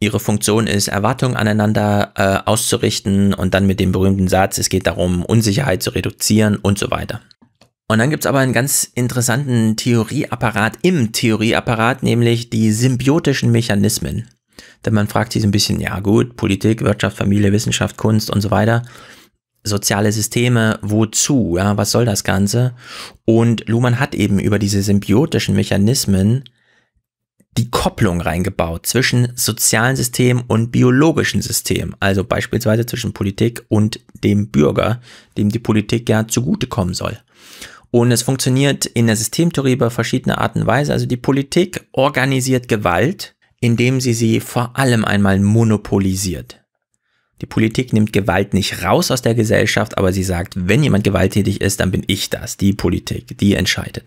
A: Ihre Funktion ist, Erwartungen aneinander äh, auszurichten und dann mit dem berühmten Satz, es geht darum, Unsicherheit zu reduzieren und so weiter. Und dann gibt es aber einen ganz interessanten Theorieapparat im Theorieapparat, nämlich die symbiotischen Mechanismen. Denn man fragt sich so ein bisschen, ja gut, Politik, Wirtschaft, Familie, Wissenschaft, Kunst und so weiter. Soziale Systeme, wozu? Ja, was soll das Ganze? Und Luhmann hat eben über diese symbiotischen Mechanismen die Kopplung reingebaut zwischen sozialen System und biologischen System, also beispielsweise zwischen Politik und dem Bürger, dem die Politik ja zugutekommen soll. Und es funktioniert in der Systemtheorie über verschiedene Arten und Weise. Also die Politik organisiert Gewalt, indem sie sie vor allem einmal monopolisiert. Die Politik nimmt Gewalt nicht raus aus der Gesellschaft, aber sie sagt, wenn jemand gewalttätig ist, dann bin ich das, die Politik, die entscheidet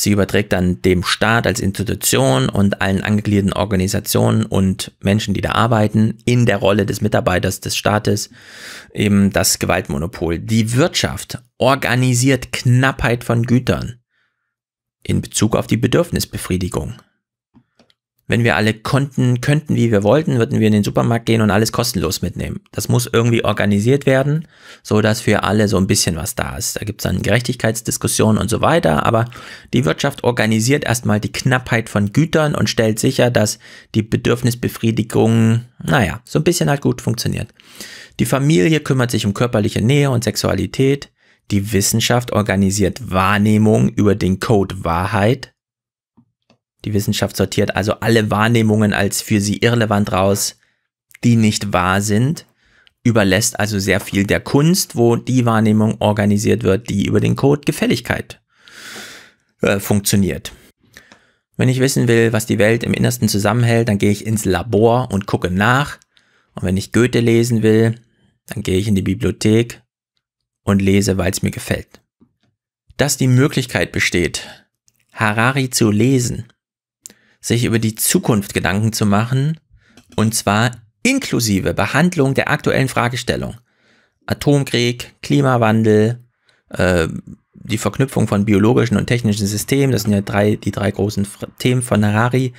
A: sie überträgt dann dem Staat als Institution und allen angegliederten Organisationen und Menschen, die da arbeiten, in der Rolle des Mitarbeiters des Staates eben das Gewaltmonopol. Die Wirtschaft organisiert Knappheit von Gütern in Bezug auf die Bedürfnisbefriedigung wenn wir alle konnten, könnten, wie wir wollten, würden wir in den Supermarkt gehen und alles kostenlos mitnehmen. Das muss irgendwie organisiert werden, so dass für alle so ein bisschen was da ist. Da gibt's dann Gerechtigkeitsdiskussionen und so weiter, aber die Wirtschaft organisiert erstmal die Knappheit von Gütern und stellt sicher, dass die Bedürfnisbefriedigung, naja, so ein bisschen halt gut funktioniert. Die Familie kümmert sich um körperliche Nähe und Sexualität. Die Wissenschaft organisiert Wahrnehmung über den Code Wahrheit die Wissenschaft sortiert also alle Wahrnehmungen als für sie irrelevant raus, die nicht wahr sind, überlässt also sehr viel der Kunst, wo die Wahrnehmung organisiert wird, die über den Code Gefälligkeit äh, funktioniert. Wenn ich wissen will, was die Welt im Innersten zusammenhält, dann gehe ich ins Labor und gucke nach. Und wenn ich Goethe lesen will, dann gehe ich in die Bibliothek und lese, weil es mir gefällt. Dass die Möglichkeit besteht, Harari zu lesen, sich über die Zukunft Gedanken zu machen, und zwar inklusive Behandlung der aktuellen Fragestellung. Atomkrieg, Klimawandel, äh, die Verknüpfung von biologischen und technischen Systemen, das sind ja drei, die drei großen Themen von Harari,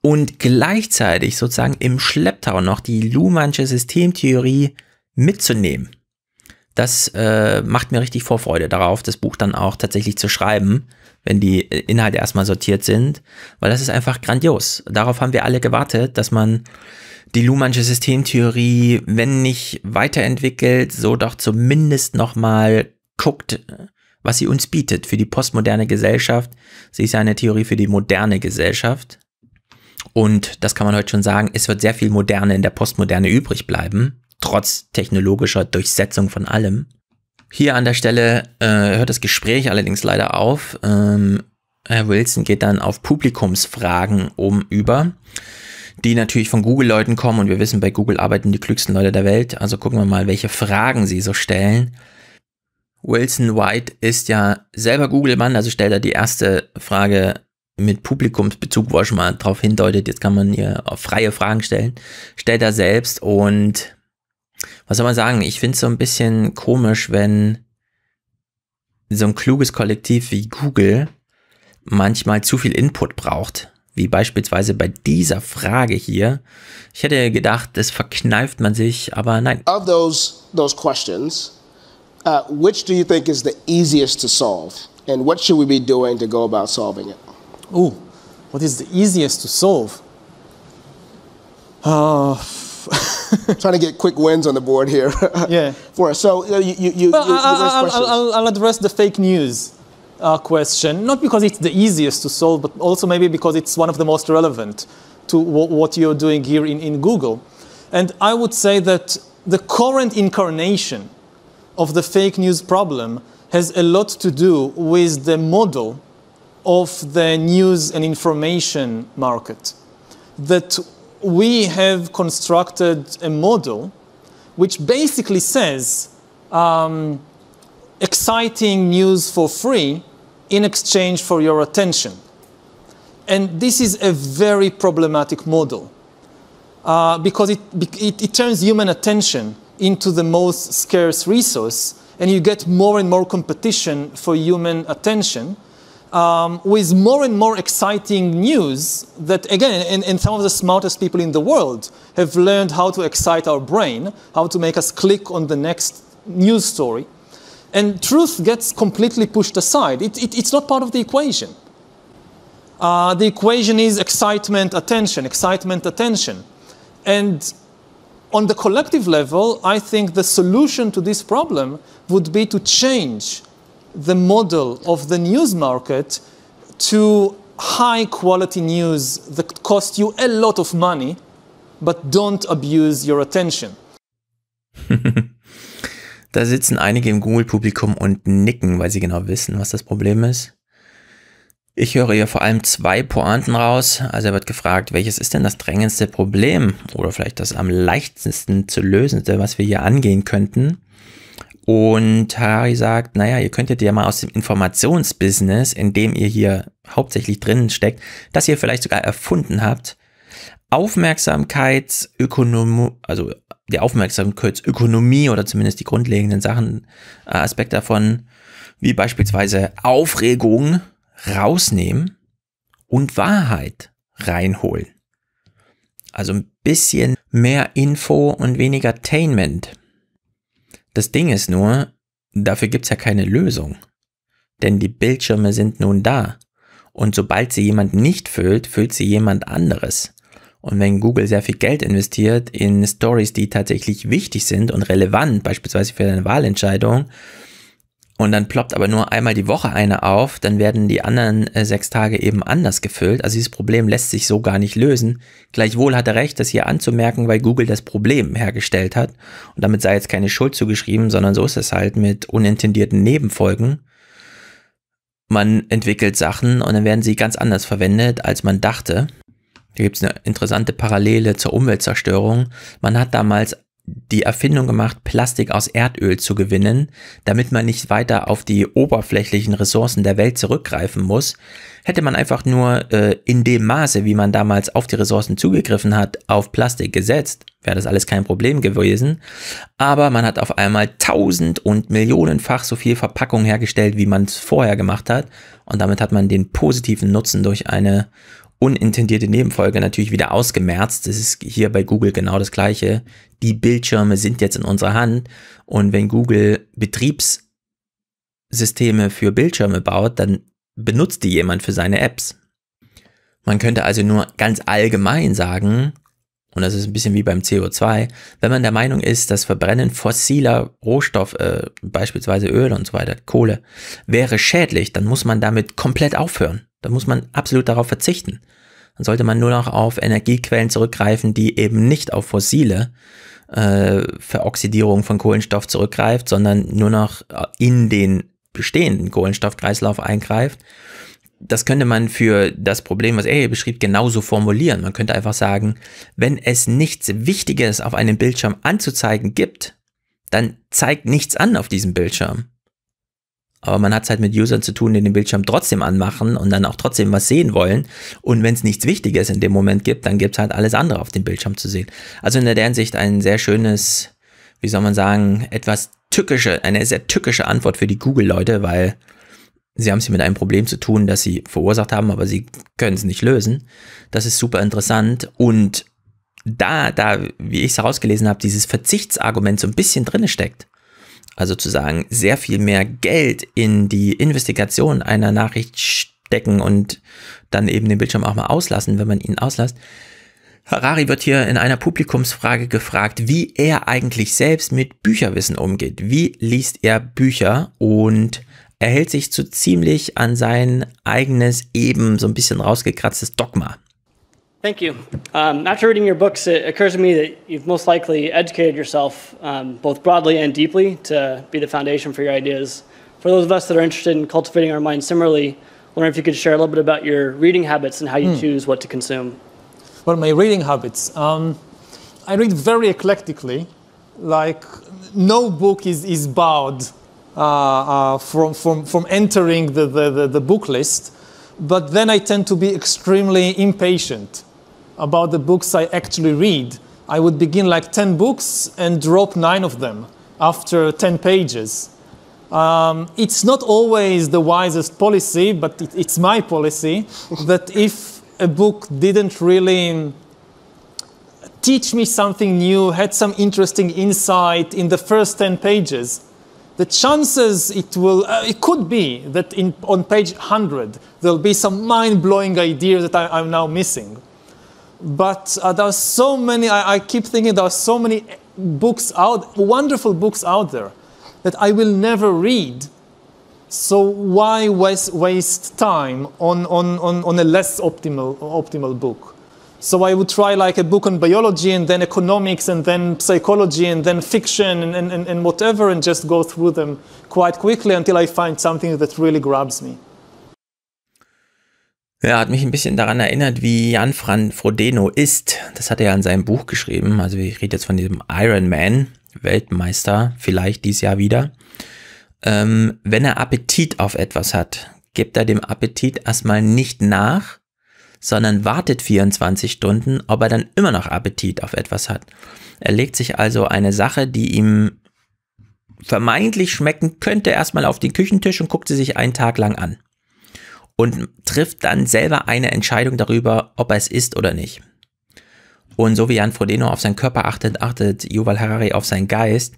A: und gleichzeitig sozusagen im Schlepptau noch die Luhmannsche Systemtheorie mitzunehmen. Das äh, macht mir richtig Vorfreude darauf, das Buch dann auch tatsächlich zu schreiben wenn die äh, Inhalte erstmal sortiert sind, weil das ist einfach grandios. Darauf haben wir alle gewartet, dass man die Luhmannsche Systemtheorie, wenn nicht weiterentwickelt, so doch zumindest nochmal guckt, was sie uns bietet. Für die postmoderne Gesellschaft, sie ist ja eine Theorie für die moderne Gesellschaft. Und das kann man heute schon sagen, es wird sehr viel Moderne in der Postmoderne übrig bleiben, trotz technologischer Durchsetzung von allem. Hier an der Stelle äh, hört das Gespräch allerdings leider auf. Ähm, Herr Wilson geht dann auf Publikumsfragen oben über, die natürlich von Google-Leuten kommen und wir wissen, bei Google arbeiten die klügsten Leute der Welt. Also gucken wir mal, welche Fragen sie so stellen. Wilson White ist ja selber Google-Mann, also stellt er die erste Frage mit Publikumsbezug, wo er schon mal darauf hindeutet, jetzt kann man hier auf freie Fragen stellen, stellt er selbst und was soll man sagen, ich finde es so ein bisschen komisch, wenn so ein kluges Kollektiv wie Google manchmal zu viel Input braucht. Wie beispielsweise bei dieser Frage hier. Ich hätte gedacht, das verkneift man sich, aber nein.
D: Of those, those questions, uh, which do you think is the easiest to solve? And what should we be doing to go about solving it?
E: Oh, what is the easiest to solve?
D: Uh, trying to get quick wins on the board here. yeah. For us. So
E: uh, you, you, you, well, you I, will address the fake news uh, question, not because it's the easiest to solve, but also maybe because it's one of the most relevant to what you're doing here in, in Google. And I would say that the current incarnation of the fake news problem has a lot to do with the model of the news and information market. That we have constructed a model which basically says um, exciting news for free in exchange for your attention. And this is a very problematic model uh, because it, it, it turns human attention into the most scarce resource and you get more and more competition for human attention um, with more and more exciting news that, again, and, and, some of the smartest people in the world have learned how to excite our brain, how to make us click on the next news story. And truth gets completely pushed aside. It, it, it's not part of the equation. Uh, the equation is excitement, attention, excitement, attention. And on the collective level, I think the solution to this problem would be to change the model of the news market to high quality news that cost you a lot of money, but don't abuse your attention.
A: da sitzen einige im Google-Publikum und nicken, weil sie genau wissen, was das Problem ist. Ich höre hier vor allem zwei Pointen raus. Also er wird gefragt, welches ist denn das drängendste Problem oder vielleicht das am leichtesten zu lösende, was wir hier angehen könnten. Und Harari sagt, naja, ihr könntet ja mal aus dem Informationsbusiness, in dem ihr hier hauptsächlich drinnen steckt, das ihr vielleicht sogar erfunden habt, Aufmerksamkeitsökonomie, also die Aufmerksamkeitsökonomie oder zumindest die grundlegenden Sachen, äh, Aspekte davon, wie beispielsweise Aufregung rausnehmen und Wahrheit reinholen. Also ein bisschen mehr Info und weniger Tainment. Das Ding ist nur, dafür gibt es ja keine Lösung. Denn die Bildschirme sind nun da. Und sobald sie jemand nicht füllt, füllt sie jemand anderes. Und wenn Google sehr viel Geld investiert in Stories, die tatsächlich wichtig sind und relevant, beispielsweise für eine Wahlentscheidung, und dann ploppt aber nur einmal die Woche eine auf, dann werden die anderen äh, sechs Tage eben anders gefüllt. Also dieses Problem lässt sich so gar nicht lösen. Gleichwohl hat er recht, das hier anzumerken, weil Google das Problem hergestellt hat. Und damit sei jetzt keine Schuld zugeschrieben, sondern so ist es halt mit unintendierten Nebenfolgen. Man entwickelt Sachen und dann werden sie ganz anders verwendet, als man dachte. Hier gibt es eine interessante Parallele zur Umweltzerstörung. Man hat damals die Erfindung gemacht, Plastik aus Erdöl zu gewinnen, damit man nicht weiter auf die oberflächlichen Ressourcen der Welt zurückgreifen muss. Hätte man einfach nur äh, in dem Maße, wie man damals auf die Ressourcen zugegriffen hat, auf Plastik gesetzt, wäre das alles kein Problem gewesen. Aber man hat auf einmal tausend und millionenfach so viel Verpackung hergestellt, wie man es vorher gemacht hat. Und damit hat man den positiven Nutzen durch eine unintendierte Nebenfolge natürlich wieder ausgemerzt. Das ist hier bei Google genau das gleiche. Die Bildschirme sind jetzt in unserer Hand und wenn Google Betriebssysteme für Bildschirme baut, dann benutzt die jemand für seine Apps. Man könnte also nur ganz allgemein sagen, und das ist ein bisschen wie beim CO2, wenn man der Meinung ist, das Verbrennen fossiler Rohstoffe, äh, beispielsweise Öl und so weiter, Kohle, wäre schädlich, dann muss man damit komplett aufhören. Da muss man absolut darauf verzichten. Dann sollte man nur noch auf Energiequellen zurückgreifen, die eben nicht auf fossile äh, Veroxidierung von Kohlenstoff zurückgreift, sondern nur noch äh, in den bestehenden Kohlenstoffkreislauf eingreift. Das könnte man für das Problem, was er hier beschrieb, genauso formulieren. Man könnte einfach sagen, wenn es nichts Wichtiges auf einem Bildschirm anzuzeigen gibt, dann zeigt nichts an auf diesem Bildschirm aber man hat es halt mit Usern zu tun, die den Bildschirm trotzdem anmachen und dann auch trotzdem was sehen wollen. Und wenn es nichts Wichtiges in dem Moment gibt, dann gibt es halt alles andere auf dem Bildschirm zu sehen. Also in der Hinsicht ein sehr schönes, wie soll man sagen, etwas tückische, eine sehr tückische Antwort für die Google-Leute, weil sie haben es hier mit einem Problem zu tun, das sie verursacht haben, aber sie können es nicht lösen. Das ist super interessant und da, da, wie ich es herausgelesen habe, dieses Verzichtsargument so ein bisschen drinne steckt also zu sagen, sehr viel mehr Geld in die Investigation einer Nachricht stecken und dann eben den Bildschirm auch mal auslassen, wenn man ihn auslässt. Harari wird hier in einer Publikumsfrage gefragt, wie er eigentlich selbst mit Bücherwissen umgeht. Wie liest er Bücher? Und er hält sich zu ziemlich an sein eigenes eben so ein bisschen rausgekratztes Dogma.
D: Thank you. Um, after reading your books, it occurs to me that you've most likely educated yourself um, both broadly and deeply to be the foundation for your ideas. For those of us that are interested in cultivating our minds similarly, wonder if you could share a little bit about your reading habits and how you mm. choose what to consume.
E: Well, my reading habits. Um, I read very eclectically. Like, no book is, is barred uh, uh, from, from, from entering the, the, the, the book list. But then I tend to be extremely impatient about the books I actually read. I would begin like 10 books and drop nine of them after 10 pages. Um, it's not always the wisest policy, but it, it's my policy that if a book didn't really teach me something new, had some interesting insight in the first 10 pages, the chances it will, uh, it could be that in, on page 100 there'll be some mind blowing idea that I, I'm now missing. But uh, there are so many, I, I keep thinking there are so many books out, wonderful books out there that I will never read. So why waste, waste time on, on, on, on a less optimal, optimal book? So I would try like a book on biology and then economics and then psychology and then fiction and, and, and whatever and just go through them quite quickly until I find something that really grabs me.
A: Ja, hat mich ein bisschen daran erinnert, wie Jan Fran Frodeno ist. Das hat er ja in seinem Buch geschrieben. Also ich rede jetzt von diesem Ironman, Weltmeister, vielleicht dieses Jahr wieder. Ähm, wenn er Appetit auf etwas hat, gibt er dem Appetit erstmal nicht nach, sondern wartet 24 Stunden, ob er dann immer noch Appetit auf etwas hat. Er legt sich also eine Sache, die ihm vermeintlich schmecken könnte, erstmal auf den Küchentisch und guckt sie sich einen Tag lang an und trifft dann selber eine Entscheidung darüber, ob er es ist oder nicht. Und so wie Jan Frodeno auf seinen Körper achtet, achtet Yuval Harari auf seinen Geist.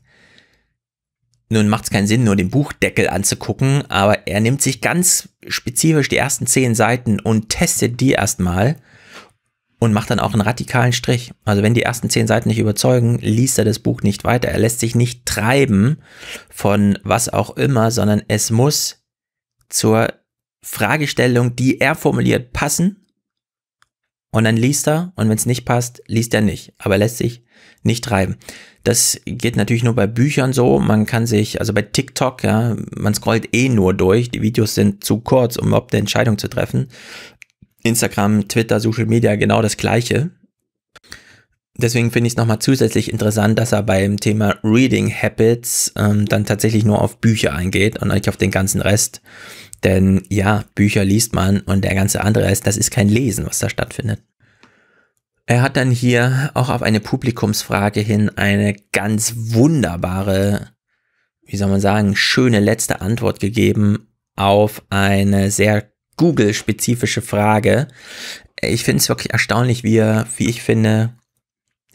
A: Nun macht es keinen Sinn, nur den Buchdeckel anzugucken, aber er nimmt sich ganz spezifisch die ersten zehn Seiten und testet die erstmal und macht dann auch einen radikalen Strich. Also wenn die ersten zehn Seiten nicht überzeugen, liest er das Buch nicht weiter. Er lässt sich nicht treiben von was auch immer, sondern es muss zur Fragestellung, die er formuliert, passen. Und dann liest er, und wenn es nicht passt, liest er nicht, aber lässt sich nicht treiben. Das geht natürlich nur bei Büchern so. Man kann sich, also bei TikTok, ja, man scrollt eh nur durch. Die Videos sind zu kurz, um überhaupt eine Entscheidung zu treffen. Instagram, Twitter, Social Media, genau das Gleiche deswegen finde ich es nochmal zusätzlich interessant, dass er beim Thema Reading Habits ähm, dann tatsächlich nur auf Bücher eingeht und nicht auf den ganzen Rest. Denn ja, Bücher liest man und der ganze andere Rest, das ist kein Lesen, was da stattfindet. Er hat dann hier auch auf eine Publikumsfrage hin eine ganz wunderbare, wie soll man sagen, schöne letzte Antwort gegeben auf eine sehr Google-spezifische Frage. Ich finde es wirklich erstaunlich, wie er, wie ich finde,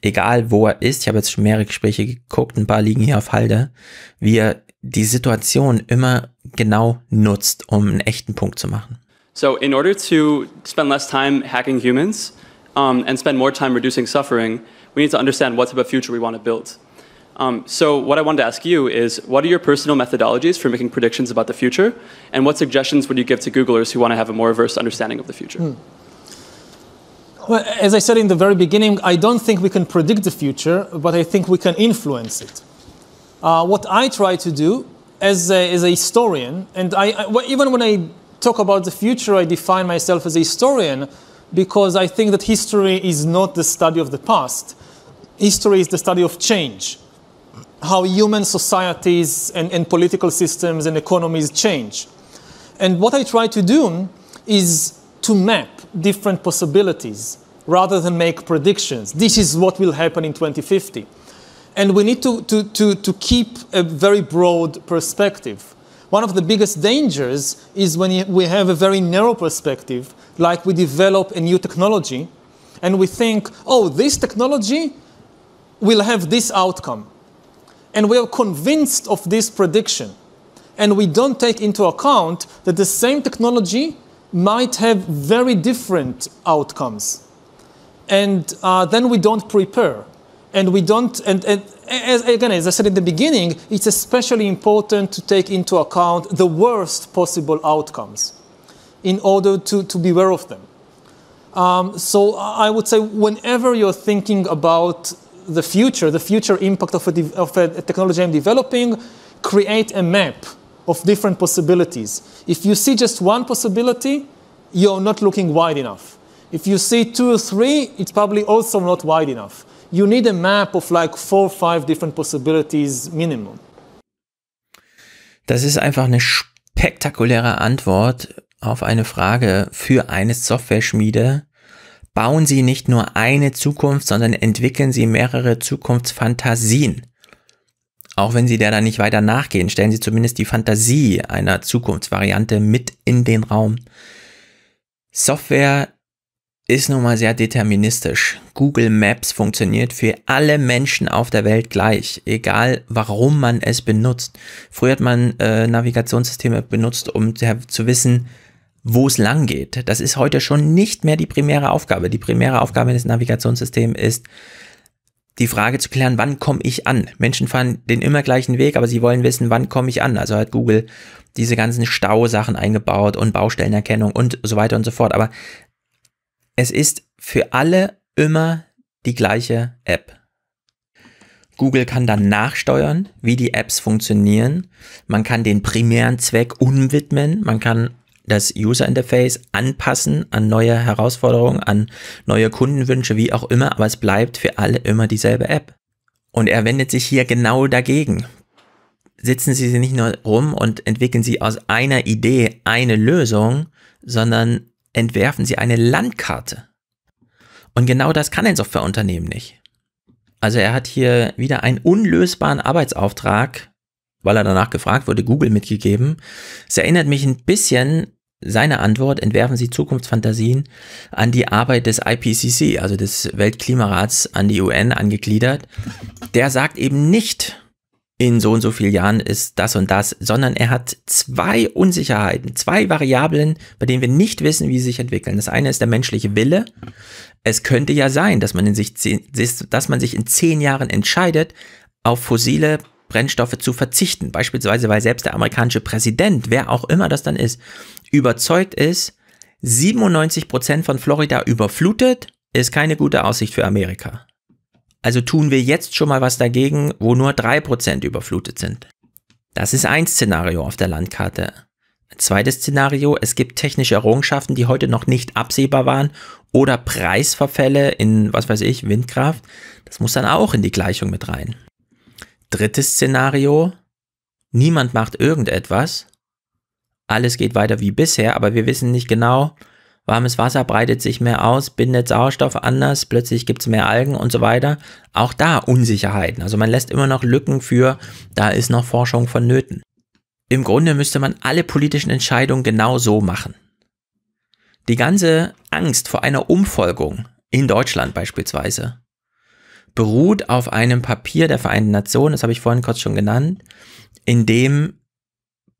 A: egal wo er ist, ich habe jetzt schon mehrere Gespräche geguckt, ein paar liegen hier auf Halde, wie er die Situation immer genau nutzt, um einen echten Punkt zu machen. So, in order to spend less time hacking humans um, and spend more time reducing suffering, we need to understand what type of future we want to build. Um, so, what I wanted to ask you is what are your personal methodologies for making predictions about the future, and what suggestions would you give to Googlers who want to have a more versed understanding of the future? Hmm.
E: Well, as I said in the very beginning, I don't think we can predict the future, but I think we can influence it. Uh, what I try to do as a, as a historian, and I, I, even when I talk about the future, I define myself as a historian because I think that history is not the study of the past. History is the study of change, how human societies and, and political systems and economies change. And what I try to do is to map different possibilities rather than make predictions. This is what will happen in 2050. And we need to, to, to, to keep a very broad perspective. One of the biggest dangers is when we have a very narrow perspective, like we develop a new technology and we think, oh, this technology will have this outcome. And we are convinced of this prediction. And we don't take into account that the same technology might have very different outcomes. And uh, then we don't prepare. And we don't, and, and as, again, as I said in the beginning, it's especially important to take into account the worst possible outcomes in order to, to be aware of them. Um, so I would say whenever you're thinking about the future, the future impact of a, of a technology I'm developing, create a map of different possibilities. If you see just one possibility, you're not looking wide enough. If you see two or three, it's probably also not wide enough. You need a map of like four or five different possibilities minimum.
A: Das ist einfach eine spektakuläre Antwort auf eine Frage für eine Software-Schmiede. Bauen Sie nicht nur eine Zukunft, sondern entwickeln Sie mehrere Zukunftsfantasien. Auch wenn Sie der dann nicht weiter nachgehen, stellen Sie zumindest die Fantasie einer Zukunftsvariante mit in den Raum. Software ist nun mal sehr deterministisch. Google Maps funktioniert für alle Menschen auf der Welt gleich, egal warum man es benutzt. Früher hat man äh, Navigationssysteme benutzt, um zu wissen, wo es lang geht. Das ist heute schon nicht mehr die primäre Aufgabe. Die primäre Aufgabe des Navigationssystems ist, die Frage zu klären, wann komme ich an? Menschen fahren den immer gleichen Weg, aber sie wollen wissen, wann komme ich an? Also hat Google diese ganzen Stausachen eingebaut und Baustellenerkennung und so weiter und so fort. Aber es ist für alle immer die gleiche App. Google kann dann nachsteuern, wie die Apps funktionieren. Man kann den primären Zweck umwidmen. Man kann das User Interface anpassen an neue Herausforderungen, an neue Kundenwünsche, wie auch immer, aber es bleibt für alle immer dieselbe App. Und er wendet sich hier genau dagegen. Sitzen Sie nicht nur rum und entwickeln Sie aus einer Idee eine Lösung, sondern entwerfen Sie eine Landkarte. Und genau das kann ein Softwareunternehmen nicht. Also er hat hier wieder einen unlösbaren Arbeitsauftrag, weil er danach gefragt wurde, Google mitgegeben. Es erinnert mich ein bisschen seine Antwort entwerfen sie Zukunftsfantasien an die Arbeit des IPCC, also des Weltklimarats an die UN angegliedert. Der sagt eben nicht, in so und so vielen Jahren ist das und das, sondern er hat zwei Unsicherheiten, zwei Variablen, bei denen wir nicht wissen, wie sie sich entwickeln. Das eine ist der menschliche Wille. Es könnte ja sein, dass man, in sich, dass man sich in zehn Jahren entscheidet, auf fossile Brennstoffe zu verzichten. Beispielsweise, weil selbst der amerikanische Präsident, wer auch immer das dann ist, überzeugt ist, 97% von Florida überflutet, ist keine gute Aussicht für Amerika. Also tun wir jetzt schon mal was dagegen, wo nur 3% überflutet sind. Das ist ein Szenario auf der Landkarte. Ein zweites Szenario, es gibt technische Errungenschaften, die heute noch nicht absehbar waren oder Preisverfälle in, was weiß ich, Windkraft. Das muss dann auch in die Gleichung mit rein. Drittes Szenario, niemand macht irgendetwas alles geht weiter wie bisher, aber wir wissen nicht genau, warmes Wasser breitet sich mehr aus, bindet Sauerstoff anders, plötzlich gibt es mehr Algen und so weiter. Auch da Unsicherheiten. Also man lässt immer noch Lücken für, da ist noch Forschung vonnöten. Im Grunde müsste man alle politischen Entscheidungen genau so machen. Die ganze Angst vor einer Umfolgung, in Deutschland beispielsweise, beruht auf einem Papier der Vereinten Nationen, das habe ich vorhin kurz schon genannt, in dem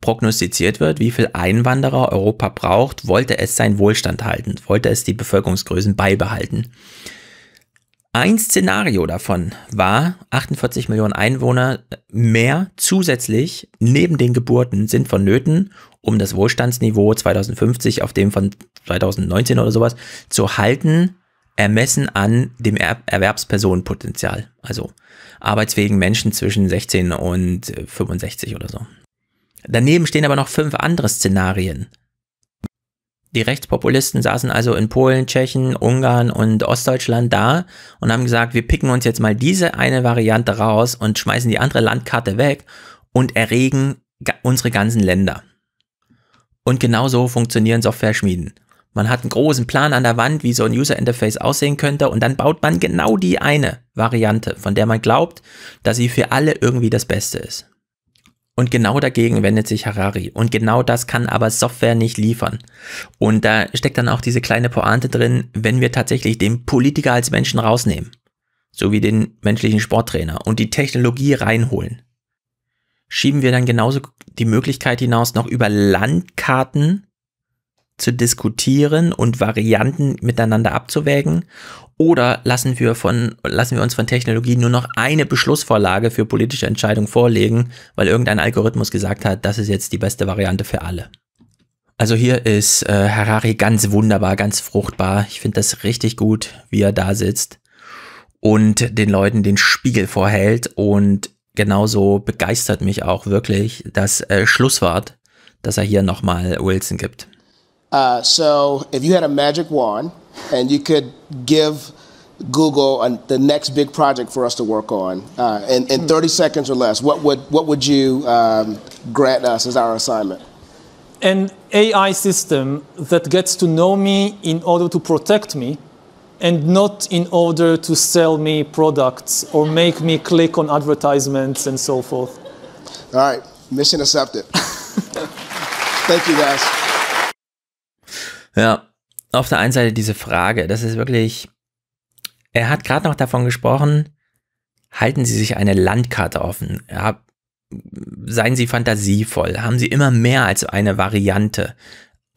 A: prognostiziert wird, wie viel Einwanderer Europa braucht, wollte es seinen Wohlstand halten, wollte es die Bevölkerungsgrößen beibehalten. Ein Szenario davon war, 48 Millionen Einwohner mehr zusätzlich neben den Geburten sind vonnöten, um das Wohlstandsniveau 2050 auf dem von 2019 oder sowas zu halten, ermessen an dem er Erwerbspersonenpotenzial, also arbeitsfähigen Menschen zwischen 16 und 65 oder so. Daneben stehen aber noch fünf andere Szenarien. Die Rechtspopulisten saßen also in Polen, Tschechien, Ungarn und Ostdeutschland da und haben gesagt, wir picken uns jetzt mal diese eine Variante raus und schmeißen die andere Landkarte weg und erregen unsere ganzen Länder. Und genau so funktionieren Software-Schmieden. Man hat einen großen Plan an der Wand, wie so ein User Interface aussehen könnte und dann baut man genau die eine Variante, von der man glaubt, dass sie für alle irgendwie das Beste ist. Und genau dagegen wendet sich Harari. Und genau das kann aber Software nicht liefern. Und da steckt dann auch diese kleine Pointe drin, wenn wir tatsächlich den Politiker als Menschen rausnehmen, so wie den menschlichen Sporttrainer und die Technologie reinholen, schieben wir dann genauso die Möglichkeit hinaus, noch über Landkarten zu diskutieren und Varianten miteinander abzuwägen? Oder lassen wir, von, lassen wir uns von Technologie nur noch eine Beschlussvorlage für politische Entscheidungen vorlegen, weil irgendein Algorithmus gesagt hat, das ist jetzt die beste Variante für alle? Also hier ist äh, Harari ganz wunderbar, ganz fruchtbar. Ich finde das richtig gut, wie er da sitzt und den Leuten den Spiegel vorhält. Und genauso begeistert mich auch wirklich das äh, Schlusswort, das er hier nochmal Wilson gibt.
D: Uh, so if you had a magic wand and you could give Google the next big project for us to work on uh, in, in hmm. 30 seconds or less, what would, what would you um, grant us as our assignment?
E: An AI system that gets to know me in order to protect me and not in order to sell me products or make me click on advertisements and so forth. All right,
D: mission accepted.
E: Thank you, guys.
A: Ja, auf der einen Seite diese Frage, das ist wirklich, er hat gerade noch davon gesprochen, halten Sie sich eine Landkarte offen, Hab, seien Sie fantasievoll, haben Sie immer mehr als eine Variante,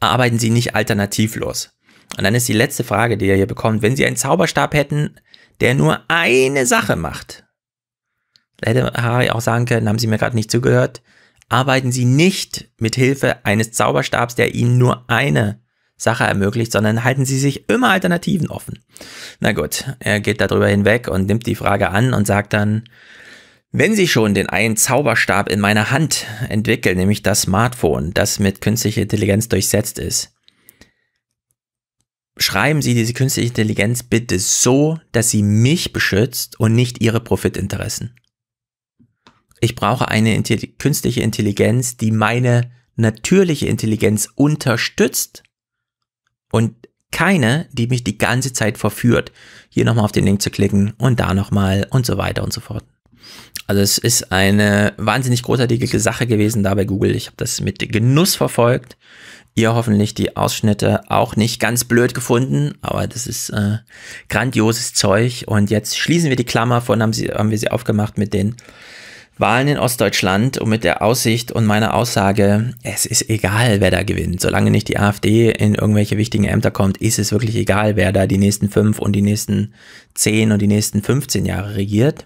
A: arbeiten Sie nicht alternativlos. Und dann ist die letzte Frage, die er hier bekommt, wenn Sie einen Zauberstab hätten, der nur eine Sache macht, hätte Harry auch sagen können, haben Sie mir gerade nicht zugehört, arbeiten Sie nicht mit Hilfe eines Zauberstabs, der Ihnen nur eine Sache Sache ermöglicht, sondern halten sie sich immer Alternativen offen. Na gut, er geht darüber hinweg und nimmt die Frage an und sagt dann, wenn Sie schon den einen Zauberstab in meiner Hand entwickeln, nämlich das Smartphone, das mit künstlicher Intelligenz durchsetzt ist, schreiben Sie diese künstliche Intelligenz bitte so, dass sie mich beschützt und nicht Ihre Profitinteressen. Ich brauche eine Intelli künstliche Intelligenz, die meine natürliche Intelligenz unterstützt und keine, die mich die ganze Zeit verführt, hier nochmal auf den Link zu klicken und da nochmal und so weiter und so fort. Also es ist eine wahnsinnig großartige Sache gewesen da bei Google. Ich habe das mit Genuss verfolgt. Ihr hoffentlich die Ausschnitte auch nicht ganz blöd gefunden, aber das ist äh, grandioses Zeug. Und jetzt schließen wir die Klammer, vorhin haben, sie, haben wir sie aufgemacht mit den Wahlen in Ostdeutschland und mit der Aussicht und meiner Aussage, es ist egal, wer da gewinnt. Solange nicht die AfD in irgendwelche wichtigen Ämter kommt, ist es wirklich egal, wer da die nächsten fünf und die nächsten zehn und die nächsten 15 Jahre regiert.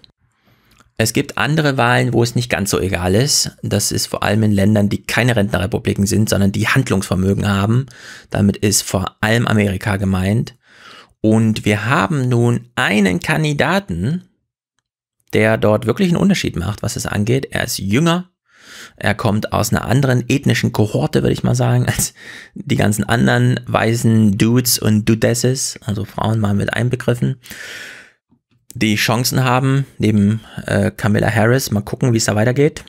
A: Es gibt andere Wahlen, wo es nicht ganz so egal ist. Das ist vor allem in Ländern, die keine Rentnerrepubliken sind, sondern die Handlungsvermögen haben. Damit ist vor allem Amerika gemeint. Und wir haben nun einen Kandidaten, der dort wirklich einen Unterschied macht, was es angeht. Er ist jünger, er kommt aus einer anderen ethnischen Kohorte, würde ich mal sagen, als die ganzen anderen weißen Dudes und Dudesses, also Frauen mal mit einbegriffen, die Chancen haben, neben äh, Camilla Harris. Mal gucken, wie es da weitergeht.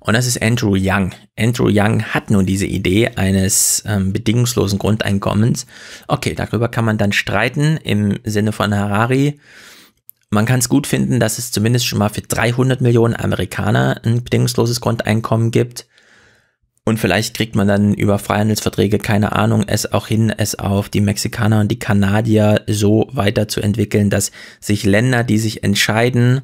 A: Und das ist Andrew Young. Andrew Young hat nun diese Idee eines ähm, bedingungslosen Grundeinkommens. Okay, darüber kann man dann streiten im Sinne von Harari man kann es gut finden, dass es zumindest schon mal für 300 Millionen Amerikaner ein bedingungsloses Grundeinkommen gibt. Und vielleicht kriegt man dann über Freihandelsverträge, keine Ahnung, es auch hin, es auf die Mexikaner und die Kanadier so weiterzuentwickeln, dass sich Länder, die sich entscheiden,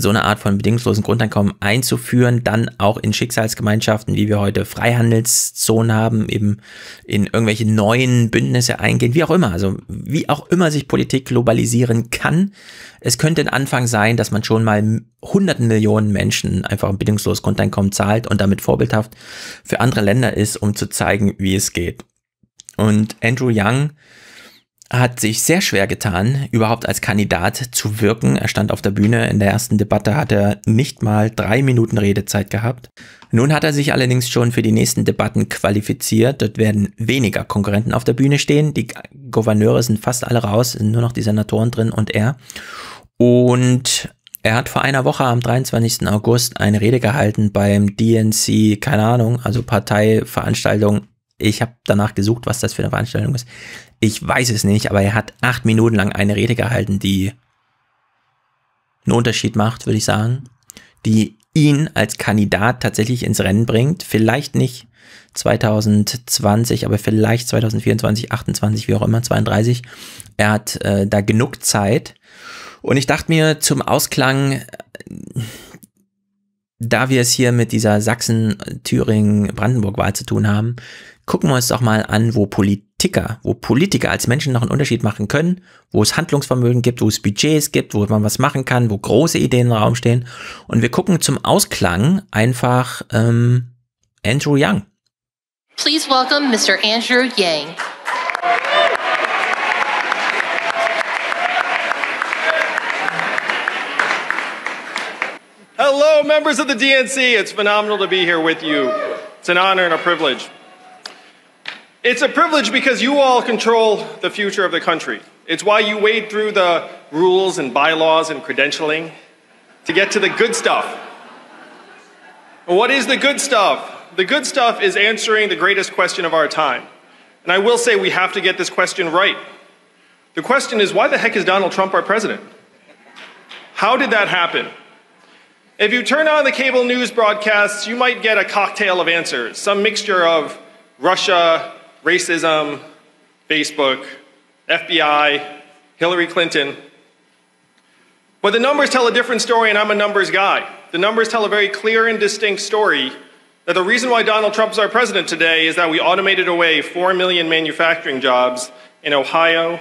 A: so eine Art von bedingungslosen Grundeinkommen einzuführen, dann auch in Schicksalsgemeinschaften, wie wir heute Freihandelszonen haben, eben in irgendwelche neuen Bündnisse eingehen, wie auch immer. Also wie auch immer sich Politik globalisieren kann. Es könnte ein Anfang sein, dass man schon mal hunderten Millionen Menschen einfach ein bedingungsloses Grundeinkommen zahlt und damit vorbildhaft für andere Länder ist, um zu zeigen, wie es geht. Und Andrew Young, hat sich sehr schwer getan, überhaupt als Kandidat zu wirken. Er stand auf der Bühne, in der ersten Debatte hat er nicht mal drei Minuten Redezeit gehabt. Nun hat er sich allerdings schon für die nächsten Debatten qualifiziert. Dort werden weniger Konkurrenten auf der Bühne stehen. Die Gouverneure sind fast alle raus, sind nur noch die Senatoren drin und er. Und er hat vor einer Woche am 23. August eine Rede gehalten beim DNC, keine Ahnung, also Parteiveranstaltung. Ich habe danach gesucht, was das für eine Veranstaltung ist. Ich weiß es nicht, aber er hat acht Minuten lang eine Rede gehalten, die einen Unterschied macht, würde ich sagen. Die ihn als Kandidat tatsächlich ins Rennen bringt. Vielleicht nicht 2020, aber vielleicht 2024, 28, wie auch immer, 32. Er hat äh, da genug Zeit. Und ich dachte mir zum Ausklang, da wir es hier mit dieser Sachsen-Thüringen-Brandenburg-Wahl zu tun haben, gucken wir uns doch mal an, wo Politik Ticker, wo Politiker als Menschen noch einen Unterschied machen können, wo es Handlungsvermögen gibt, wo es Budgets gibt, wo man was machen kann, wo große Ideen im Raum stehen. Und wir gucken zum Ausklang einfach ähm, Andrew Yang. Please welcome Mr. Andrew Yang.
B: Hello, members of the DNC. It's phenomenal to be here with you. It's an honor and a privilege. It's a privilege because you all control the future of the country. It's why you wade through the rules and bylaws and credentialing to get to the good stuff. What is the good stuff? The good stuff is answering the greatest question of our time. And I will say we have to get this question right. The question is why the heck is Donald Trump our president? How did that happen? If you turn on the cable news broadcasts, you might get a cocktail of answers, some mixture of Russia, racism, Facebook, FBI, Hillary Clinton. But the numbers tell a different story, and I'm a numbers guy. The numbers tell a very clear and distinct story that the reason why Donald Trump's our president today is that we automated away 4 million manufacturing jobs in Ohio,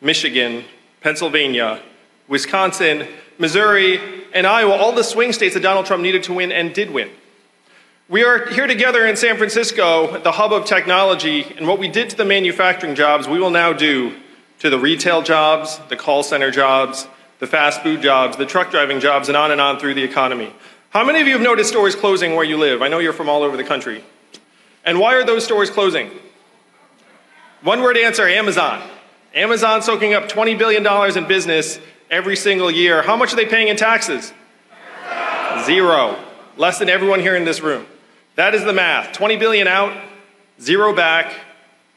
B: Michigan, Pennsylvania, Wisconsin, Missouri, and Iowa, all the swing states that Donald Trump needed to win and did win. We are here together in San Francisco, the hub of technology, and what we did to the manufacturing jobs, we will now do to the retail jobs, the call center jobs, the fast food jobs, the truck driving jobs, and on and on through the economy. How many of you have noticed stores closing where you live? I know you're from all over the country. And why are those stores closing? One word answer Amazon. Amazon soaking up $20 billion in business every single year. How much are they paying in taxes? Zero. Less than everyone here in this room. That is the math 20 billion out, zero back.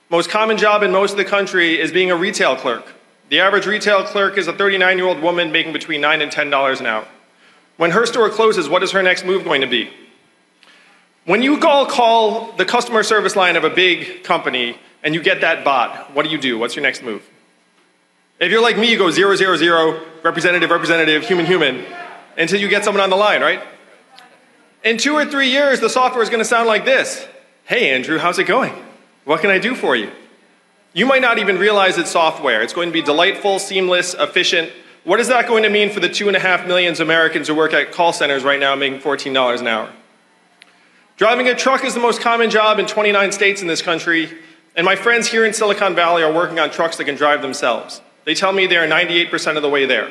B: Most common job in most of the country is being a retail clerk. The average retail clerk is a 39 year old woman making between $9 and $10 an hour. When her store closes, what is her next move going to be? When you call, call the customer service line of a big company and you get that bot, what do you do? What's your next move? If you're like me, you go zero, zero, zero, representative, representative, human, human, until you get someone on the line, right? In two or three years, the software is going to sound like this Hey, Andrew, how's it going? What can I do for you? You might not even realize it's software. It's going to be delightful, seamless, efficient. What is that going to mean for the two and a half million Americans who work at call centers right now making $14 an hour? Driving a truck is the most common job in 29 states in this country, and my friends here in Silicon Valley are working on trucks that can drive themselves. They tell me they are 98% of the way there.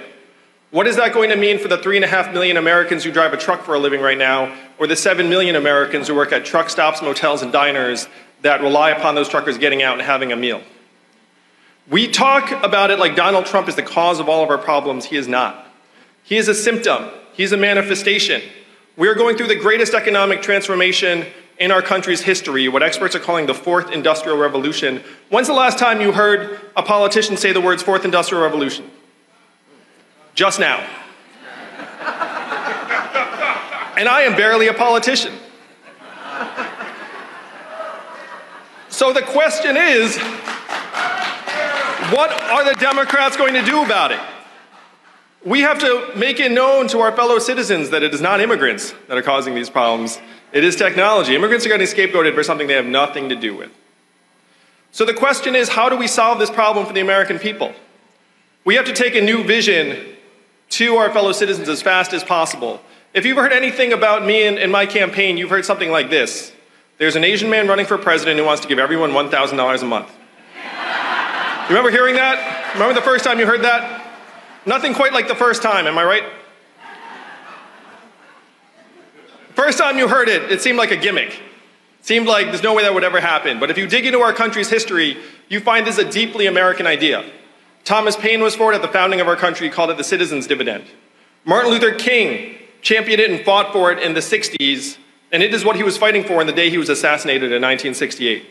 B: What is that going to mean for the three and a half million Americans who drive a truck for a living right now, or the seven million Americans who work at truck stops, motels, and diners that rely upon those truckers getting out and having a meal? We talk about it like Donald Trump is the cause of all of our problems. He is not. He is a symptom, he is a manifestation. We are going through the greatest economic transformation in our country's history, what experts are calling the fourth industrial revolution. When's the last time you heard a politician say the words fourth industrial revolution? just now. and I am barely a politician. So the question is what are the Democrats going to do about it? We have to make it known to our fellow citizens that it is not immigrants that are causing these problems, it is technology. Immigrants are getting scapegoated for something they have nothing to do with. So the question is how do we solve this problem for the American people? We have to take a new vision to our fellow citizens as fast as possible. If you've heard anything about me and, and my campaign, you've heard something like this There's an Asian man running for president who wants to give everyone $1,000 a month. You remember hearing that? Remember the first time you heard that? Nothing quite like the first time, am I right? First time you heard it, it seemed like a gimmick. It seemed like there's no way that would ever happen. But if you dig into our country's history, you find this a deeply American idea. Thomas Paine was for it at the founding of our country, he called it the citizen's dividend. Martin Luther King championed it and fought for it in the 60s, and it is what he was fighting for on the day he was assassinated in 1968.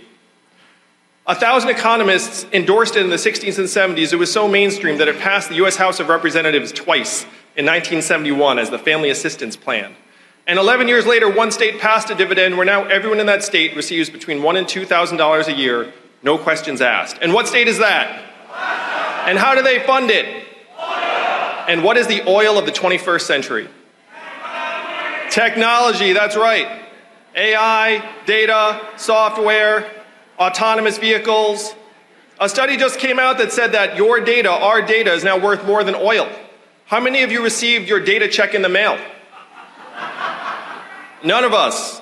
B: A thousand economists endorsed it in the 60s and 70s. It was so mainstream that it passed the U.S. House of Representatives twice in 1971 as the Family Assistance Plan. And 11 years later, one state passed a dividend where now everyone in that state receives between one and $2,000 a year, no questions asked. And what state is that? And how do they fund it? Oil. And what is the oil of the 21st century? Technology, Technology that's right. AI, data, software, autonomous vehicles. A study just came out that said that your data, our data, is now worth more than oil. How many of you received your data check in the mail? None of us.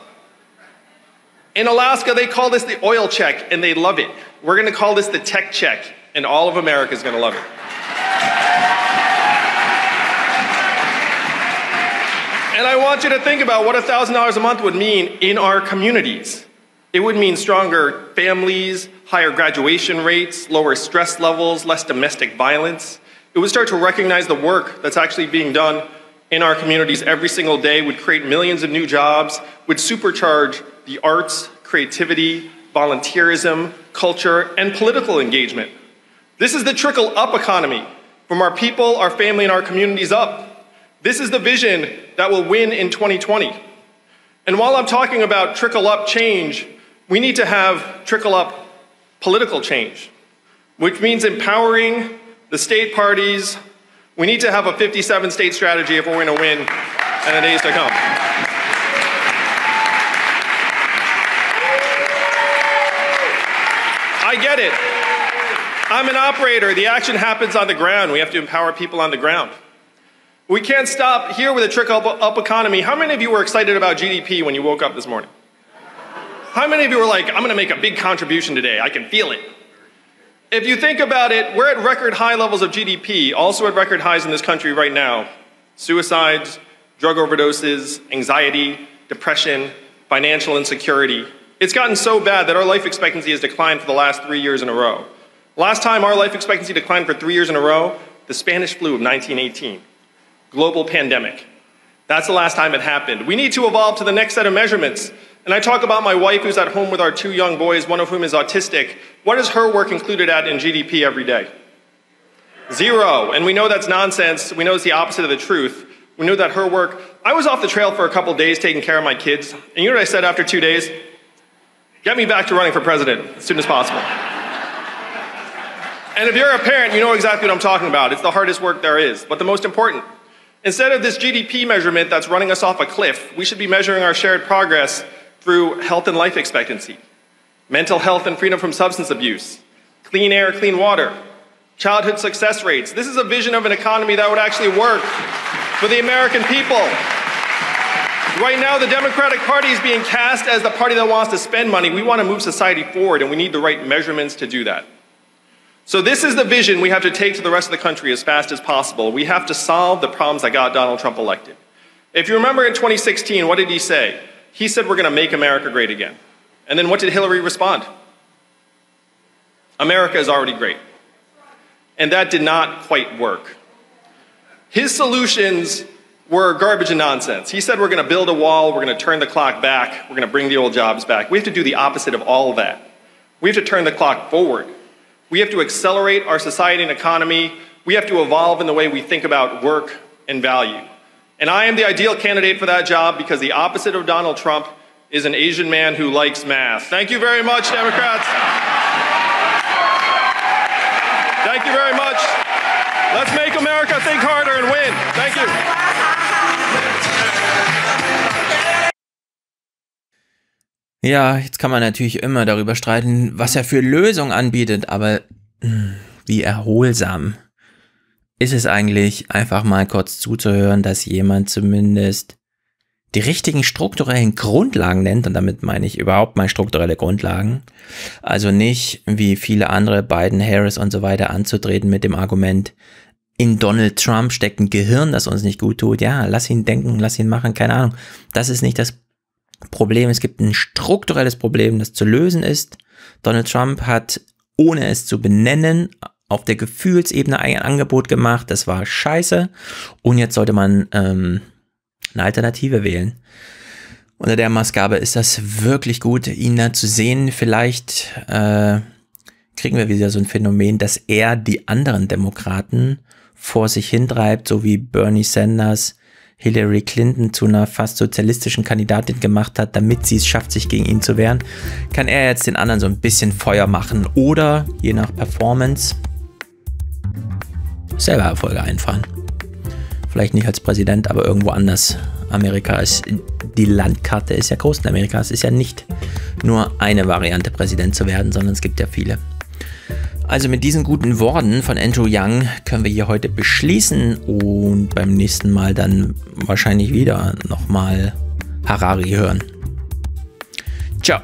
B: In Alaska, they call this the oil check, and they love it. We're going to call this the tech check and all of America is going to love it. And I want you to think about what $1,000 a month would mean in our communities. It would mean stronger families, higher graduation rates, lower stress levels, less domestic violence. It would start to recognize the work that's actually being done in our communities every single day, would create millions of new jobs, would supercharge the arts, creativity, volunteerism, culture, and political engagement this is the trickle up economy from our people, our family, and our communities up. This is the vision that will win in 2020. And while I'm talking about trickle up change, we need to have trickle up political change, which means empowering the state parties. We need to have a 57 state strategy if we're going to win in the days to come. I'm an operator. The action happens on the ground. We have to empower people on the ground. We can't stop here with a trickle up economy. How many of you were excited about GDP when you woke up this morning? How many of you were like, I'm going to make a big contribution today? I can feel it. If you think about it, we're at record high levels of GDP, also at record highs in this country right now. Suicides, drug overdoses, anxiety, depression, financial insecurity. It's gotten so bad that our life expectancy has declined for the last three years in a row. Last time our life expectancy declined for three years in a row, the Spanish flu of 1918, global pandemic. That's the last time it happened. We need to evolve to the next set of measurements. And I talk about my wife who's at home with our two young boys, one of whom is autistic. What is her work included at in GDP every day? Zero. And we know that's nonsense. We know it's the opposite of the truth. We know that her work. I was off the trail for a couple days taking care of my kids. And you know what I said after two days? Get me back to running for president as soon as possible. And if you're a parent, you know exactly what I'm talking about. It's the hardest work there is, but the most important. Instead of this GDP measurement that's running us off a cliff, we should be measuring our shared progress through health and life expectancy, mental health and freedom from substance abuse, clean air, clean water, childhood success rates. This is a vision of an economy that would actually work for the American people. Right now, the Democratic Party is being cast as the party that wants to spend money. We want to move society forward, and we need the right measurements to do that. So, this is the vision we have to take to the rest of the country as fast as possible. We have to solve the problems that got Donald Trump elected. If you remember in 2016, what did he say? He said, We're going to make America great again. And then what did Hillary respond? America is already great. And that did not quite work. His solutions were garbage and nonsense. He said, We're going to build a wall, we're going to turn the clock back, we're going to bring the old jobs back. We have to do the opposite of all of that. We have to turn the clock forward. We have to accelerate our society and economy. We have to evolve in the way we think about work and value. And I am the ideal candidate for that job because the opposite of Donald Trump is an Asian man who likes math. Thank you very much, Democrats. Thank you very much. Let's make America think harder and win.
D: Thank you.
A: Ja, jetzt kann man natürlich immer darüber streiten, was er für Lösungen anbietet, aber hm, wie erholsam ist es eigentlich, einfach mal kurz zuzuhören, dass jemand zumindest die richtigen strukturellen Grundlagen nennt, und damit meine ich überhaupt mal strukturelle Grundlagen, also nicht wie viele andere Biden, Harris und so weiter anzutreten mit dem Argument, in Donald Trump steckt ein Gehirn, das uns nicht gut tut. Ja, lass ihn denken, lass ihn machen, keine Ahnung. Das ist nicht das Problem, es gibt ein strukturelles Problem, das zu lösen ist. Donald Trump hat, ohne es zu benennen, auf der Gefühlsebene ein Angebot gemacht, das war scheiße und jetzt sollte man ähm, eine Alternative wählen. Unter der Maßgabe ist das wirklich gut, ihn da zu sehen. Vielleicht äh, kriegen wir wieder so ein Phänomen, dass er die anderen Demokraten vor sich hintreibt, so wie Bernie Sanders Hillary Clinton zu einer fast sozialistischen Kandidatin gemacht hat, damit sie es schafft, sich gegen ihn zu wehren, kann er jetzt den anderen so ein bisschen Feuer machen oder, je nach Performance, selber Erfolge einfahren. Vielleicht nicht als Präsident, aber irgendwo anders. Amerika ist, die Landkarte ist ja groß in Amerika. Es ist ja nicht nur eine Variante, Präsident zu werden, sondern es gibt ja viele. Also mit diesen guten Worten von Andrew Young können wir hier heute beschließen und beim nächsten Mal dann wahrscheinlich wieder nochmal Harari hören.
D: Ciao.